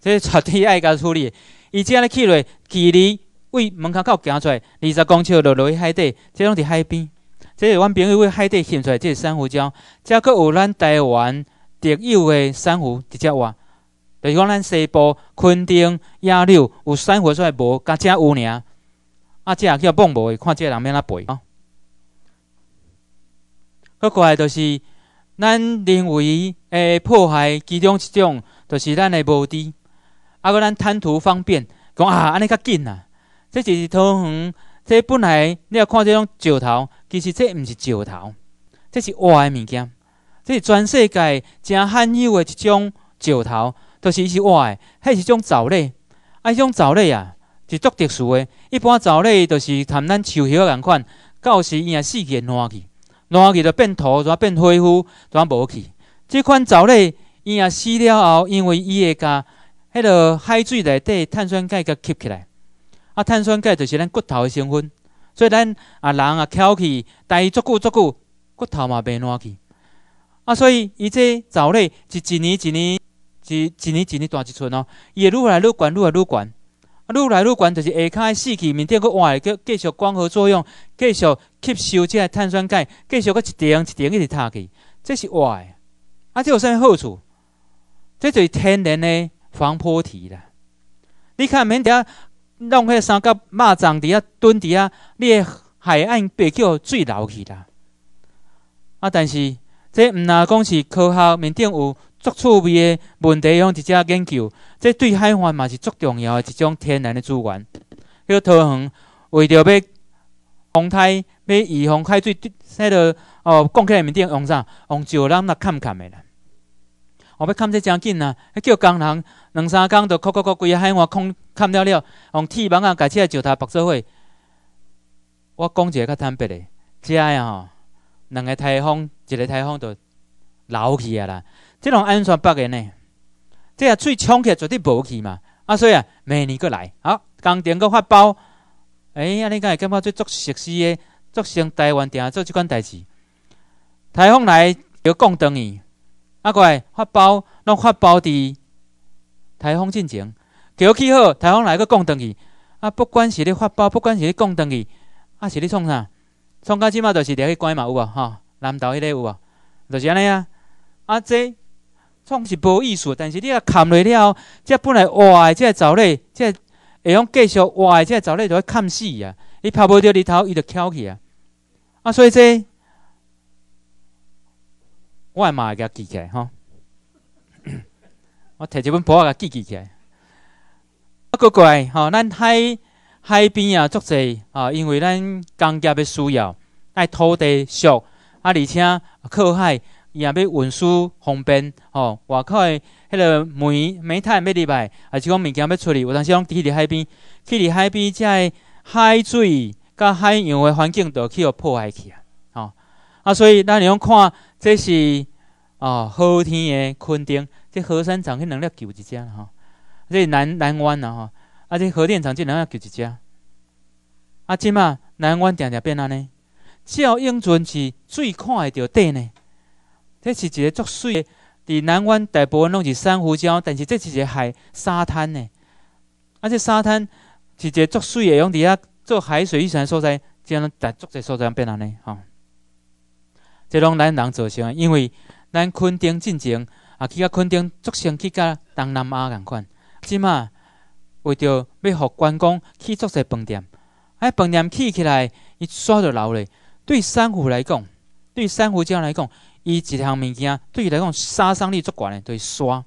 这绝对体爱甲处理。伊即样的去落，距离位门口口行出来二十公尺就落去海底，即种伫海边。即是阮朋友位海底献出来，这个珊瑚礁，则佫有咱台湾特有的珊瑚直接挖。就是讲，咱西部、昆丁、亚六有三活出来无？甲遮有尔。啊，遮也叫蹦无，看即个人要那飞啊。不过就是，咱认为诶破坏其中一种，就是咱诶无知。啊，搁咱贪图方便，讲啊，安尼较紧啊。这就是土黄，即本来你要看即种石头，其实即毋是石头，即是活诶物件，即是全世界正罕有诶一种石头。就是伊是活诶，迄是种藻类？啊，迄种藻类啊，是足特殊诶。一般藻类就是同咱树叶的样款，到时伊也死去烂去，烂去就变土，变灰乎，全无去。即款藻类伊也死了后，因为伊会甲迄个海水内底碳酸钙甲吸起来，啊，碳酸钙就是咱骨头诶成分，所以咱啊人啊翘去，但伊足久足久，骨头嘛变烂去。啊，所以伊这藻类是一年一年？是一年一年大一寸哦，会愈来愈悬，愈来愈啊，愈来愈悬就是下骹的死去，面顶佫挖，佫继续光合作用，继续吸收即个碳酸钙，继续佫一层一一直嚥起，这是诶。啊，这有甚物好处？这就是天然的防坡堤啦。你看免甸弄些三角蚂蚱伫遐蹲伫遐，你海岸被叫水流去啦。啊，但是这毋若讲是科学面顶有。做趣味的问题，向一只研究，这对海岸嘛是足重要的一种天然的资源。迄个桃园为着要防台，要预防海水，使得哦，讲起来面顶用啥？用石栏来砍砍的啦。我要砍这紧啊！迄叫工人两三工就靠靠靠，规个海岸空看了了，用铁网啊，改起个石头绑做伙。我讲一个较坦白的，遮样吼，两个台风，一个台风就老去啊啦。这种安全不的呢？这样水冲起来绝对无去嘛。啊，所以啊，每年过来好，刚点个发包，哎，啊，你敢会感觉最做熟悉的，做像台湾定做即款代志。台风来就讲振伊，啊，过来发包，拢发包伫台风进前，叫起好台风来个讲振伊。啊，不管是你发包，不管是你讲振伊，啊，是你创啥？创到即码就是这去关嘛有无吼，南投迄个有无，就是安尼啊。啊，这。创是无意思，但是你若砍落了，即本来活的，即藻类，即会用继续活的，即藻类就会看死啊！伊拍无着日头，伊就翘起啊！啊，所以这我嘛会甲记起来吼。我摕一本簿仔记记起来。啊，过来吼，咱海海边啊，足济啊，因为咱工业的需要，爱土地俗啊，而且靠海。伊也欲运输方便吼，外口的迄个煤煤炭欲入来，还是讲物件欲出去，有阵时讲去伫海边，去伫海边，即个海水甲海洋的环境都去互破坏起啊！吼啊，所以咱你讲看，这是哦，好天的垦丁，即核山厂去能量救一只吼，即南南湾啊吼，啊，即核电厂去能量救一只啊。即嘛南湾定定变尼，呢？要永存是最看会着底呢。这是一个足水的，伫南湾大部分拢是珊瑚礁，但是这是一个海沙滩呢。啊，这沙滩是一个足水的，用伫遐做海水浴场所在，这样在作个所在变安尼吼。即拢咱人造成，因为咱昆定进前啊去甲昆定作成去甲东南亚共款即嘛？为着要互关公去作个饭店，哎，饭店起起来伊煞着留嘞。对珊瑚来讲，对珊瑚礁来讲。伊一项物件，对伊来讲杀伤力足悬的，就是沙。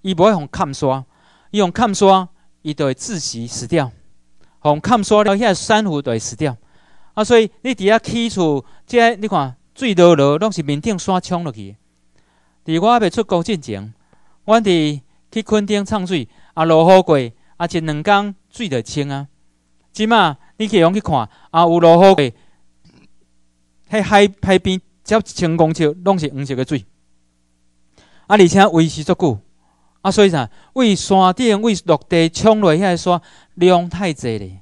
伊不会用砍沙，伊用砍沙，伊就会窒息死掉。用砍沙了，遐珊瑚就会死掉。啊，所以你伫遐起厝，即个你看水落落拢是面顶沙冲落去。伫我未出国之前，我伫去昆汀创水，啊落雨过，啊一两工水就清啊。即嘛，你去以用去看，啊有落雨过，迄海海边。接一成功，就拢是黄色嘅水。啊，而且维持足够。啊，所以啥为山顶、为陆地冲落遐个山量太侪咧，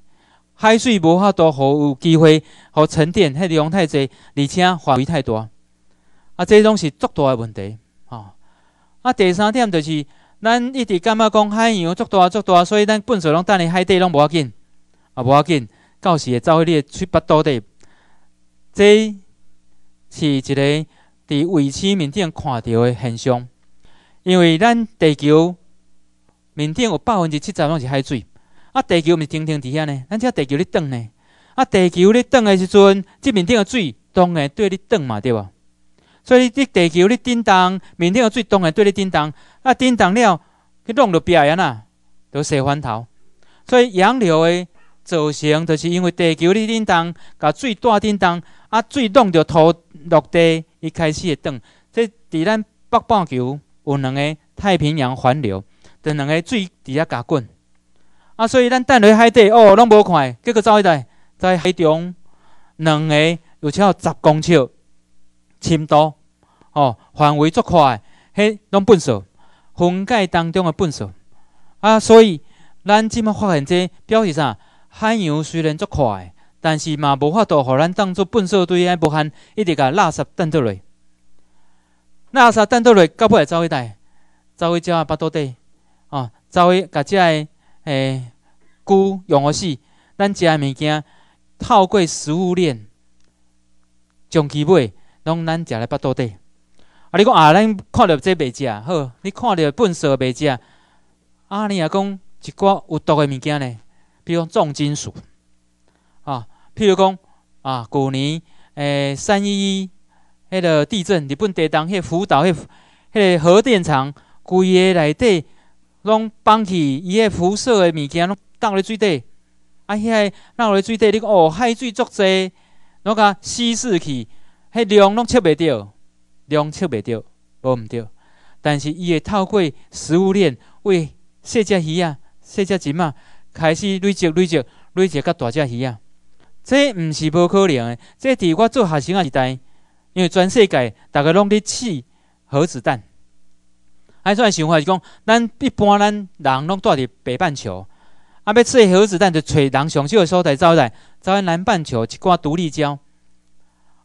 海水无法多，好有机会好沉淀，遐量太侪，而且范围太大。啊，这拢是足大嘅问题。哦，啊，第三点就是咱一直感觉讲海洋足大足大，所以咱淡水拢等哩，海底拢无要紧，啊唔要紧，到时会走去你去巴肚底。这是一个伫卫星面顶看到的现象，因为咱地球面顶有百分之七十拢是海水，啊，地球毋是停停伫遐呢，咱只地球咧转呢，啊，地球咧转的时阵，即面顶的水当然对你转嘛，对无？所以你地球咧叮当，面顶的水当然对你叮当，啊，叮当了，去弄着变安啊，就洗翻头，所以洋流的造成，就是因为地球咧叮当，甲水带叮当，啊，水弄着土。陆地一开始会转。即在咱北半球有两个太平洋环流，伫两个水底下加滚，啊，所以咱等落海底哦，拢无看，结果走迄来在海中两个有超十公尺深度，哦，范围足的迄拢粪扫，分解当中的粪扫。啊，所以咱即么发现这表示啥？海洋虽然足宽。但是嘛，无法度，互咱当做粪扫堆，安无限一直甲垃圾抌倒落，垃圾抌倒落，到尾会走去倒，走一朝巴肚底，哦，走去甲个诶菇、用互死，咱食的物件，透过食物链，从起买，拢咱食来巴肚底。啊，你讲啊，咱看到即袂食，好，你看到粪扫袂食，啊，你若讲一寡有毒的物件呢，比如重金属。啊，譬如讲啊，旧年诶三一一迄个地震，日本地震，迄个福岛迄迄个核电厂规个内底，拢放起伊迄辐射诶物件，拢倒咧水底。啊，遐闹咧水底，你讲哦海水足侪，拢甲稀释去，迄量拢测袂着，量测袂着，无毋着。但是伊会透过食物链，喂小只鱼啊，小只鱼仔，开始累积累积累积，甲大只鱼啊。这毋是无可能的。这伫我做学生个时代，因为全世界逐个拢伫试核子弹。安怎想法是讲，咱一般咱人拢住伫北半球，啊，要试核子弹就找人上手个所在走来，走来南半球一寡独立礁，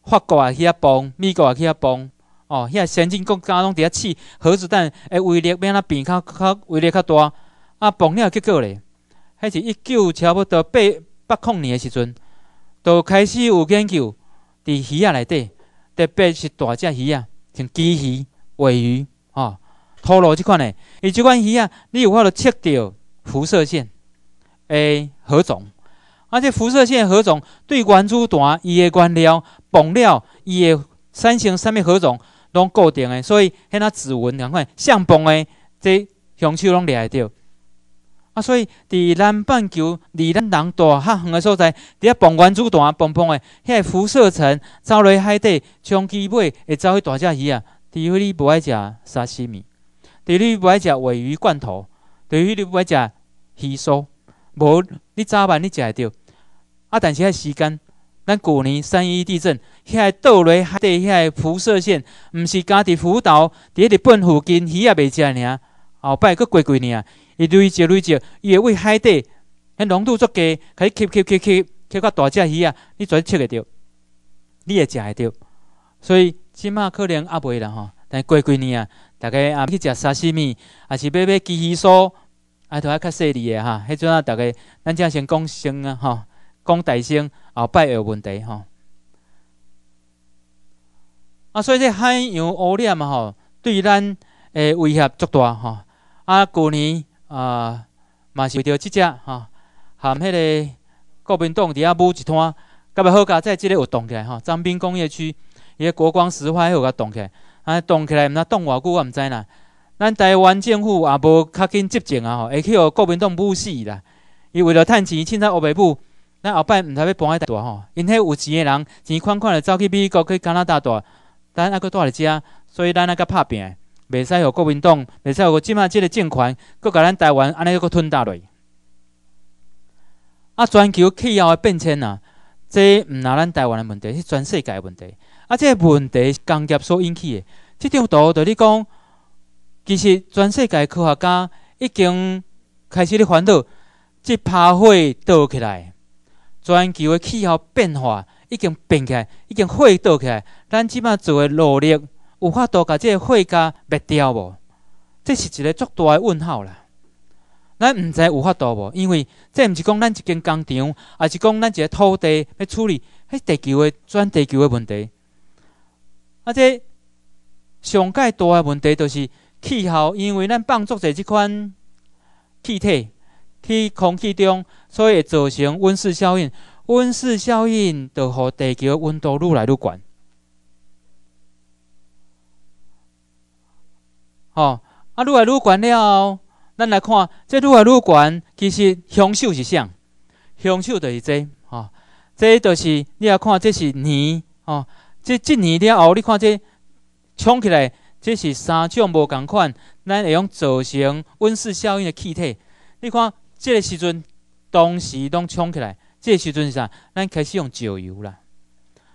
法国啊去遐崩，美国啊去遐崩，哦，遐先进国家拢伫遐试核子弹，诶，威力变那变较较威力较大，啊，崩了结果咧，迄是一九差不多八八零年个时阵。都开始有研究，伫鱼啊内底，特别是大只鱼啊，像鲫鱼、尾鱼、吼、土螺即款诶，伊即款鱼啊，你有法度测到辐射线诶何种，而且辐射线何种对原子团、伊诶原料、泵料、伊诶产生啥物何种拢固定诶，所以迄呐指纹两款相崩诶，即凶手拢掠会到。啊，所以伫南半球离咱人大较远个所在，伫遐放管柱断崩崩个，遐辐射层走落海底，冲击喂会走去大只鱼啊。非你无爱食沙西米，非你无爱食活鱼罐头，除非你无爱食鱼酥，无你早晚你食会着。啊，但是个时间，咱旧年三一地震，遐倒落海底，遐辐射线，毋是家己辅导，伫日本附近鱼也袂食尔，后摆佫过几年啊。伊滤掉、镭，掉，伊会味海底，迄浓度足低，可以吸吸吸吸吸个大只鱼啊！你遮吃会着，你会食会着。所以即马可能也袂啦吼，但过几年啊，大概啊去食沙西面，也是买买鸡鱼酥，啊托爱较细腻诶哈。迄阵啊，大概咱只先讲生啊吼，讲大生后摆有问题吼。啊，所以这海洋污染嘛吼，对咱诶威胁足大吼。啊，旧年。啊，嘛是为着即只吼含迄个国民党伫遐武一团，甲咪好加在即个活动起来吼，彰滨工业区，伊国光石化有甲动起来，啊动起来，毋知动偌久我毋知啦。咱台湾政府也无较紧执政啊吼，会去互国民党不死啦，伊为了趁钱，凊彩乌白不，咱后摆毋知要搬去大吼，因迄有钱的人，钱款款就走去美国去加拿大大，但佫住伫只，所以咱那个拍拼。袂使互国民党，袂使互即马即个政权，搁甲咱台湾安尼搁吞倒落。啊，全球气候的变迁啊，这毋是咱台湾的问题，是全世界的问题。啊，这问题是工业所引起的。这张图在你讲，其实全世界科学家已经开始咧烦恼，即趴火倒起来，全球的气候变化已经变起来，已经火倒起来，咱即马做嘅努力。有法度甲即个火加灭掉无？这是一个足大的问号啦！咱毋知有法度无，因为这毋是讲咱一间工厂，也是讲咱一个土地要处理，迄地球的转地球的问题。啊，这上盖大的问题就是气候，因为咱放足侪即款气体去空气中，所以会造成温室效应。温室效应就互地球温度愈来愈悬。哦，啊，愈来愈悬了。咱来看，这愈来愈悬，其实凶手是谁？凶手就是这。哦，这就是你要看，这是吼、哦，这年了后，你看这冲起来，这是三种无共款，咱会用造成温室效应的气体。你看，这个时阵当时拢冲起来，这个时阵是啥？咱开始用石油啦。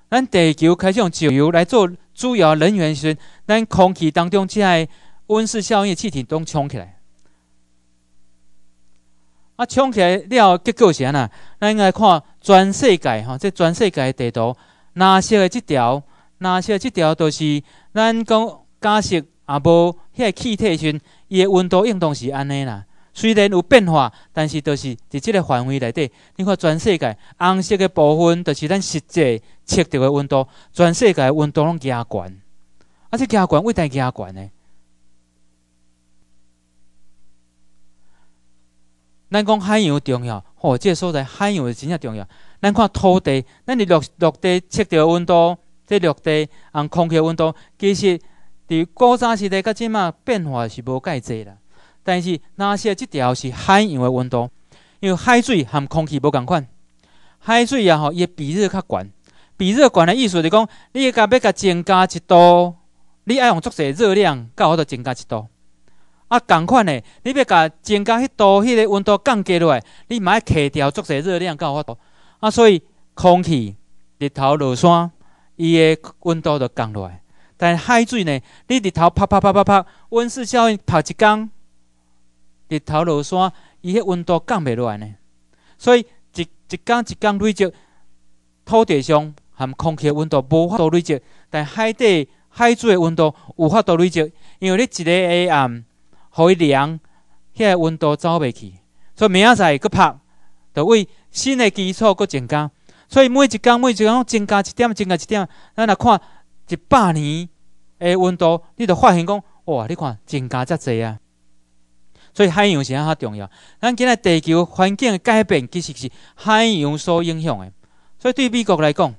咱地球开始用石油来做主要能源时，咱空气当中才会。温室效应，气体都冲起来啊！冲起来了，结果安尼，那应该看全世界哈，即全世界的地图，蓝色的这条、蓝色的这条都是咱讲加湿啊，无遐气体时，伊的温度运动是安尼啦。虽然有变化，但是都是伫即个范围内底。你看全世界，红色的部分，就是咱实际测到的温度，全世界温度拢加悬，而且加悬为单加悬呢。咱讲海洋重要，吼，这个所在海洋是真正重要。咱看土地，咱伫陆陆地测着温度，这陆地按空气温度，其实伫古早时代到即嘛变化是无介济啦。但是那些即条是海洋的温度，因为海水含空气无共款，海水啊吼，伊比热较悬，比热悬的意思是讲，你甲要甲增加一度，你爱用足些热量，刚好就增加一度。啊，共款的，你欲甲增加迄度迄个温度降低落来，你买揢掉做些热量有法度啊，所以空气日头落山，伊的温度就降落来。但海水呢？你日头啪啪啪啪啪，温室效应拍一工，日头落山，伊迄温度降袂落来呢。所以一一工一工累积，土地上含空气温度无法度累积，但海底海水温度有法度累积，因为你一个日暗。伊凉，个温度走未去，所以明仔载佫拍，着为新的基础佫增加，所以每一工每一工增加一点，增加一点，咱来看一百年诶温度，你就发现讲，哇，你看增加遮侪啊！所以海洋是较重要，咱今仔地球环境诶改变其实是海洋所影响诶，所以对美国来讲，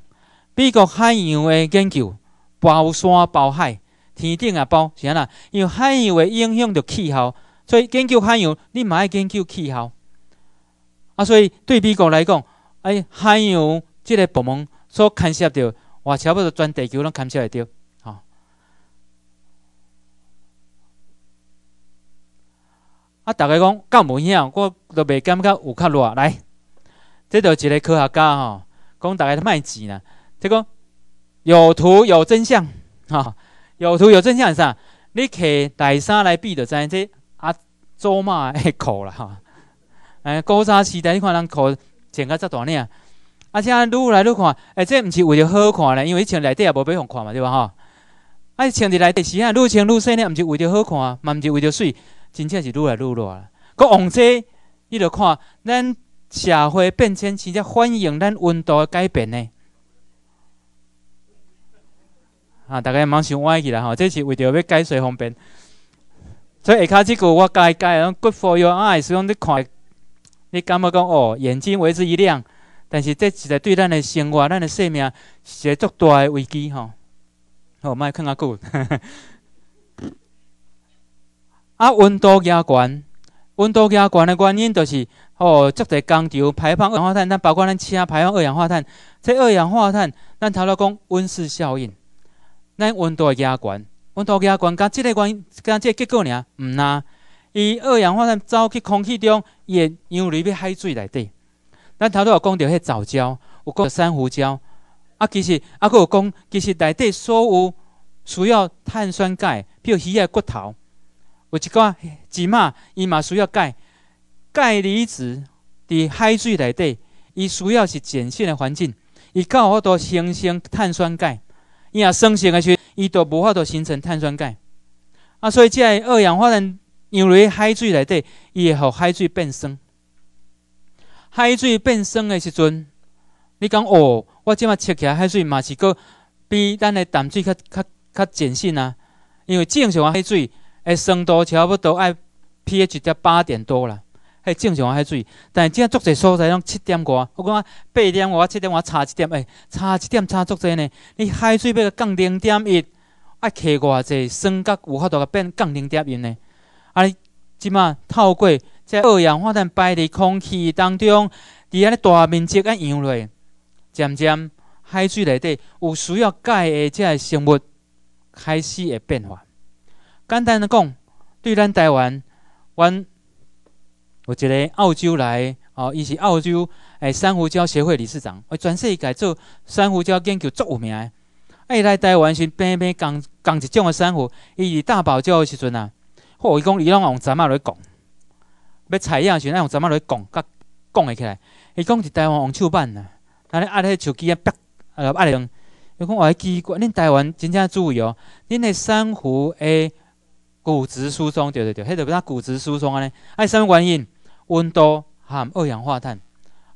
美国海洋诶研究包山包海。天顶也包，是安那？因为海洋会影响着气候，所以研究海洋，你嘛爱研究气候。啊，所以对美国来讲，哎，海洋即个部门所牵涉着，我差不多转地球拢牵涉会着。好，啊，大家讲干无影，样，我都未感觉有较热。来，这都一个科学家吼，讲大家都卖己啦。这个有图有真相，好。有图有真相，啥？你骑大衫来比的，影即阿祖嘛？的苦啦哈！哎，古早时代你看人穿个遮大领，而且愈来愈看，欸，即毋是为着好看咧，因为穿内底也无必要看嘛，对吧吼，啊，穿伫内底时啊，愈穿愈细咧，毋是为着好看，嘛毋是为着水，真正是愈来愈热啦。国往者，伊着看咱社会变迁，真正反映咱温度改变呢。啊，大家茫想歪去啦！吼，这是为着要解释方便，所以下骹即句我解解，Good for your eyes，所以讲你看，你感觉讲哦，眼睛为之一亮。但是这是在对咱的生活、咱的生命个足大的危机，吼。好，莫们看久。啊，温度加悬，温度加悬的原因就是，吼，足侪工厂排放二氧化碳，咱包括咱车排放二氧化碳，这二氧化碳咱头拄讲温室效应。咱温度会加悬，温度加悬，甲即个关，甲即个结果呢，毋呐，伊二氧化碳走去空气中，也游入去海水内底。咱头拄有讲到个藻礁，有讲珊瑚礁，啊，其实啊，佫有讲，其实内底所有需要碳酸钙，比如鱼的骨头，有一寡芝麻，伊嘛需要钙，钙离子伫海水里底，伊需要是碱性的环境，伊有好多形成碳酸钙。伊啊，生成的时，伊都无法度形成碳酸钙啊，所以即二氧化碳溶入海水内底，伊会互海水变酸。海水变酸的时阵，你讲哦，我即马切起来海水嘛是够比咱的淡水较较较碱性啊，因为正常海水，的酸度差不多爱 pH 值八点多了。迄正常嘅海水，但是即足侪所在拢七点外，我讲觉八点外、七点外差一点，诶，差一点差足侪呢。你海水要降零点一，啊，揢外济酸甲有法度变降零点一呢。啊，即嘛透过即二氧化碳排伫空气当中，伫安尼大面积啊溶落，渐渐海水内底有需要钙的即个生物开始会变化。简单的讲，对咱台湾，我。有一个澳洲来，哦，伊是澳洲诶珊瑚礁协会理事长，诶，全世界做珊瑚礁研究最有名。诶，来台湾先偏偏讲讲一种诶珊瑚，伊伫大堡礁诶时阵啊，哦，伊讲伊拢用针仔来讲，要采样时阵，爱用针仔来讲，甲讲会起来。伊讲是台湾用手板啊，安咧压咧手机啊，压阿玲，伊讲哇，奇怪，恁台湾真正注意哦，恁诶珊瑚诶骨质疏松，对对对，迄个骨质疏松安尼，哎，什么原因？温度含二氧化碳，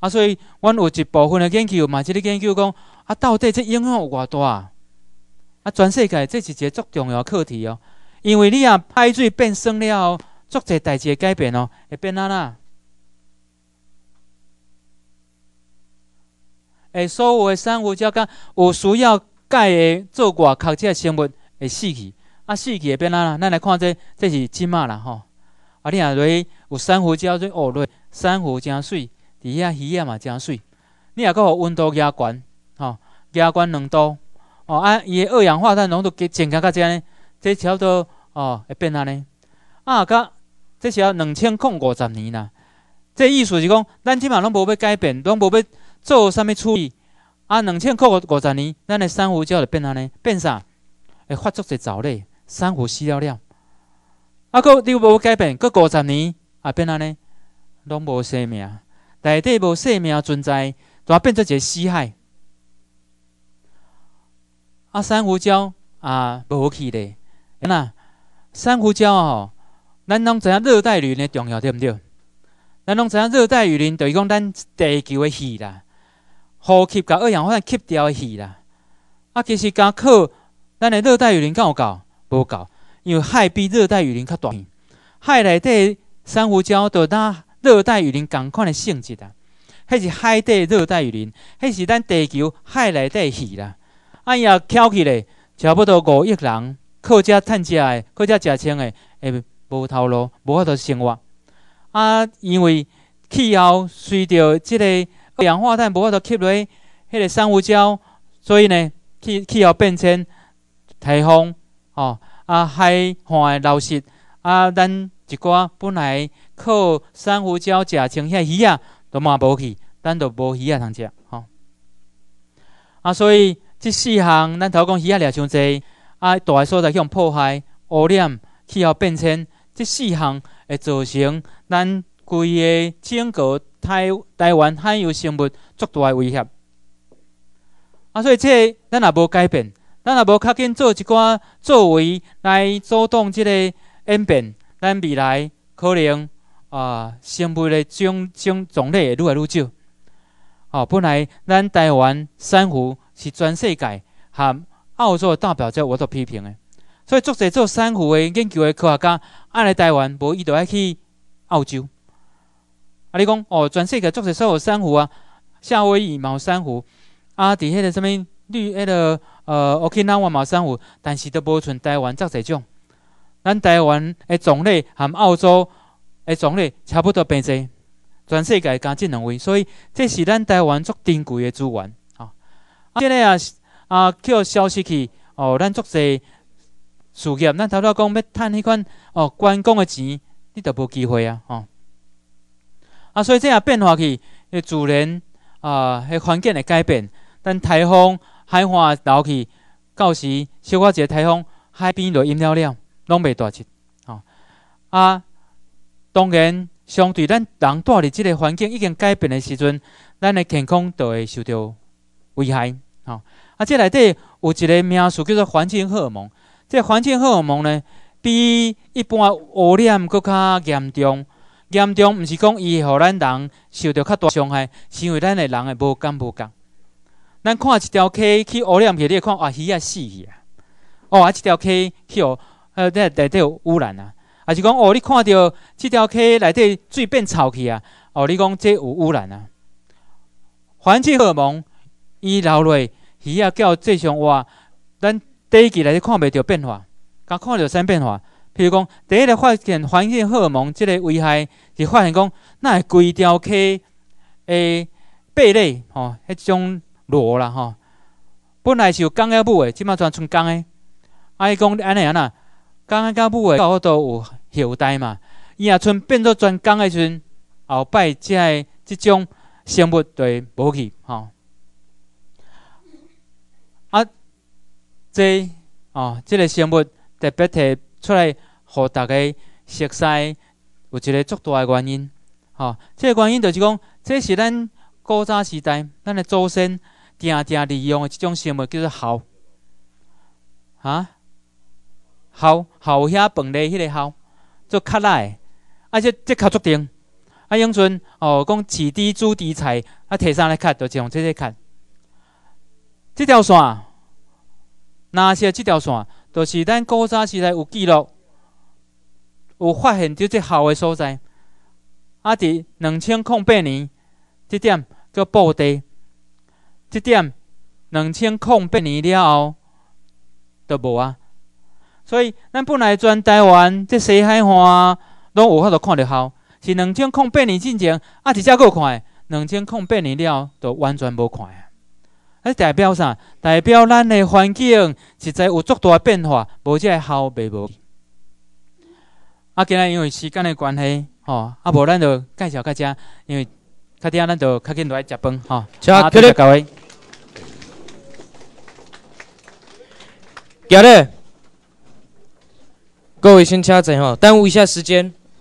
啊，所以阮有一部分的研究，嘛，即个研究讲，啊，到底这影响有多大？啊，全世界这是一个足重要的课题哦，因为你啊，海水变酸了，足侪代志会改变哦，会变哪啦？诶，所有的生物只甲有需要钙的做外壳这的生物会死去，啊，死去会变哪啦？咱来看这，这是金嘛啦？吼，啊，你啊，所有珊瑚礁即湖类，珊瑚真水，伫遐鱼仔嘛真水。你若互温度加悬，吼，加悬两度，哦，啊，伊的二氧化碳浓度给增加到遮呢，这差不多哦会变安尼。啊，甲这是要两千空五十年啦。这意思是讲，咱即满拢无要改变，拢无要做啥物处理。啊，两千空五十年，咱的珊瑚礁会变安尼，变啥？会发作一藻类，珊瑚死了了。啊，搁你无改变，阁五十年。啊，变安尼拢无生命，内底无生命存在，就变做一个死海。啊，珊瑚礁啊，无去咧。那珊瑚礁吼，咱拢知影热带雨林重要对毋对？咱拢知影热带雨林等于讲咱地球的气啦，呼吸甲二氧化碳吸掉的气啦。啊，其实敢靠咱的热带雨林有够无够，因为海比热带雨林较大，海内底。珊瑚礁都呾热带雨林共款诶性质啊，迄是海底热带雨林，迄是咱地球海内底鱼啦。伊也翘起来差不多五亿人靠遮趁食诶，靠遮食穿诶，诶无头路，无法度生活。啊，因为气候随着即个二氧化碳无法度吸落，迄个珊瑚礁，所以呢气气候变成台风哦，啊海的流失啊咱。一寡本来靠珊瑚礁、食虫遐鱼啊，都嘛无去，咱都无鱼啊，通食吼。啊，所以即四项，咱头讲鱼啊掠伤济啊，大诶所在向破坏、污染、气候变迁，即四项会造成咱规个整个台台湾海洋生物足大诶威胁。啊，所以即咱也无改变，咱也无较紧做一寡作为来阻挡即个演变。咱未来可能啊，珊瑚的种种种类会愈来愈少。哦，本来咱台湾珊瑚是全世界和澳洲的代表作，我都批评的。所以，做这做珊瑚的研究的科学家，来台湾无伊都爱去澳洲。啊，你讲哦，全世界做这所有珊瑚啊，夏威夷毛珊瑚啊，底下的什么绿个呃，奥克兰湾毛珊瑚，但是都无存台湾做这种。咱台湾的种类含澳洲的种类差不多并济，全世界加即两位，所以这是咱台湾足珍贵的资源啊。啊，即个啊啊，叫消失去哦，咱足济事业，咱头头讲要趁迄款哦观光的钱，你都无机会啊！吼啊，所以这样变化去，许自然啊，迄环境的改变，但台风、海浪来去，到时小可一个台风，海边就淹了了。拢袂大只，吼啊！当然，相对咱人住伫即个环境已经改变的时阵，咱的健康就会受到危害，吼啊！即内底有一个名词叫做环境荷尔蒙。即环境荷尔蒙呢，比一般污染搁较严重，严重毋是讲伊互咱人受到较大伤害，是因为咱的人的无感无共。咱看一条溪去污染去，你会看啊，鱼仔死去啊。哦，一条溪去。互。呃，这、内底有污染啊！还是讲哦，你看到即条溪内底水变臭去啊？哦，你讲这有污染啊？环境荷尔蒙，伊流落鱼啊叫这种话，咱短期内底看袂到变化，刚看到啥变化。譬如讲，第一个发现环境荷尔蒙即个危害，是发现讲，那规条溪诶贝类吼，迄种螺啦吼，本来是有江业部诶，即马全剩江诶。啊伊讲安尼样呐？刚啊刚母诶，到都有后代嘛。伊啊，从变作专刚的时阵，后摆只诶即种生物就无去吼。啊，这哦，即个生物特别提出来互大家熟悉，有一个足大的原因。吼，即个原因就是讲，这是咱古早时代，咱的祖先定定利用的即种生物叫做猴。啊？好，后遐盆地迄个好，做卡来，啊！即即卡决定，啊！永春哦，讲自低煮低菜，啊！提上来卡，就用即个卡。即条线，哪是即条线，就是咱古早时代有记录，有发现就即条的所在。啊！伫两千零八年，即点叫布地，即点两千零八年了后，都无啊。所以，咱本来全台湾这西海岸拢有法度看到效，是两千空八年之前啊，只只够看的；两千空八年了，都完全无看的。啊，代表啥？代表咱的环境实在有足大变化，无个效未无。啊，今日因为时间的关系，吼，啊，无咱就介绍到遮，因为较点，咱就紧落来食饭，吼。好，阿各位，几号嘞？各位先掐准哈，耽误一下时间。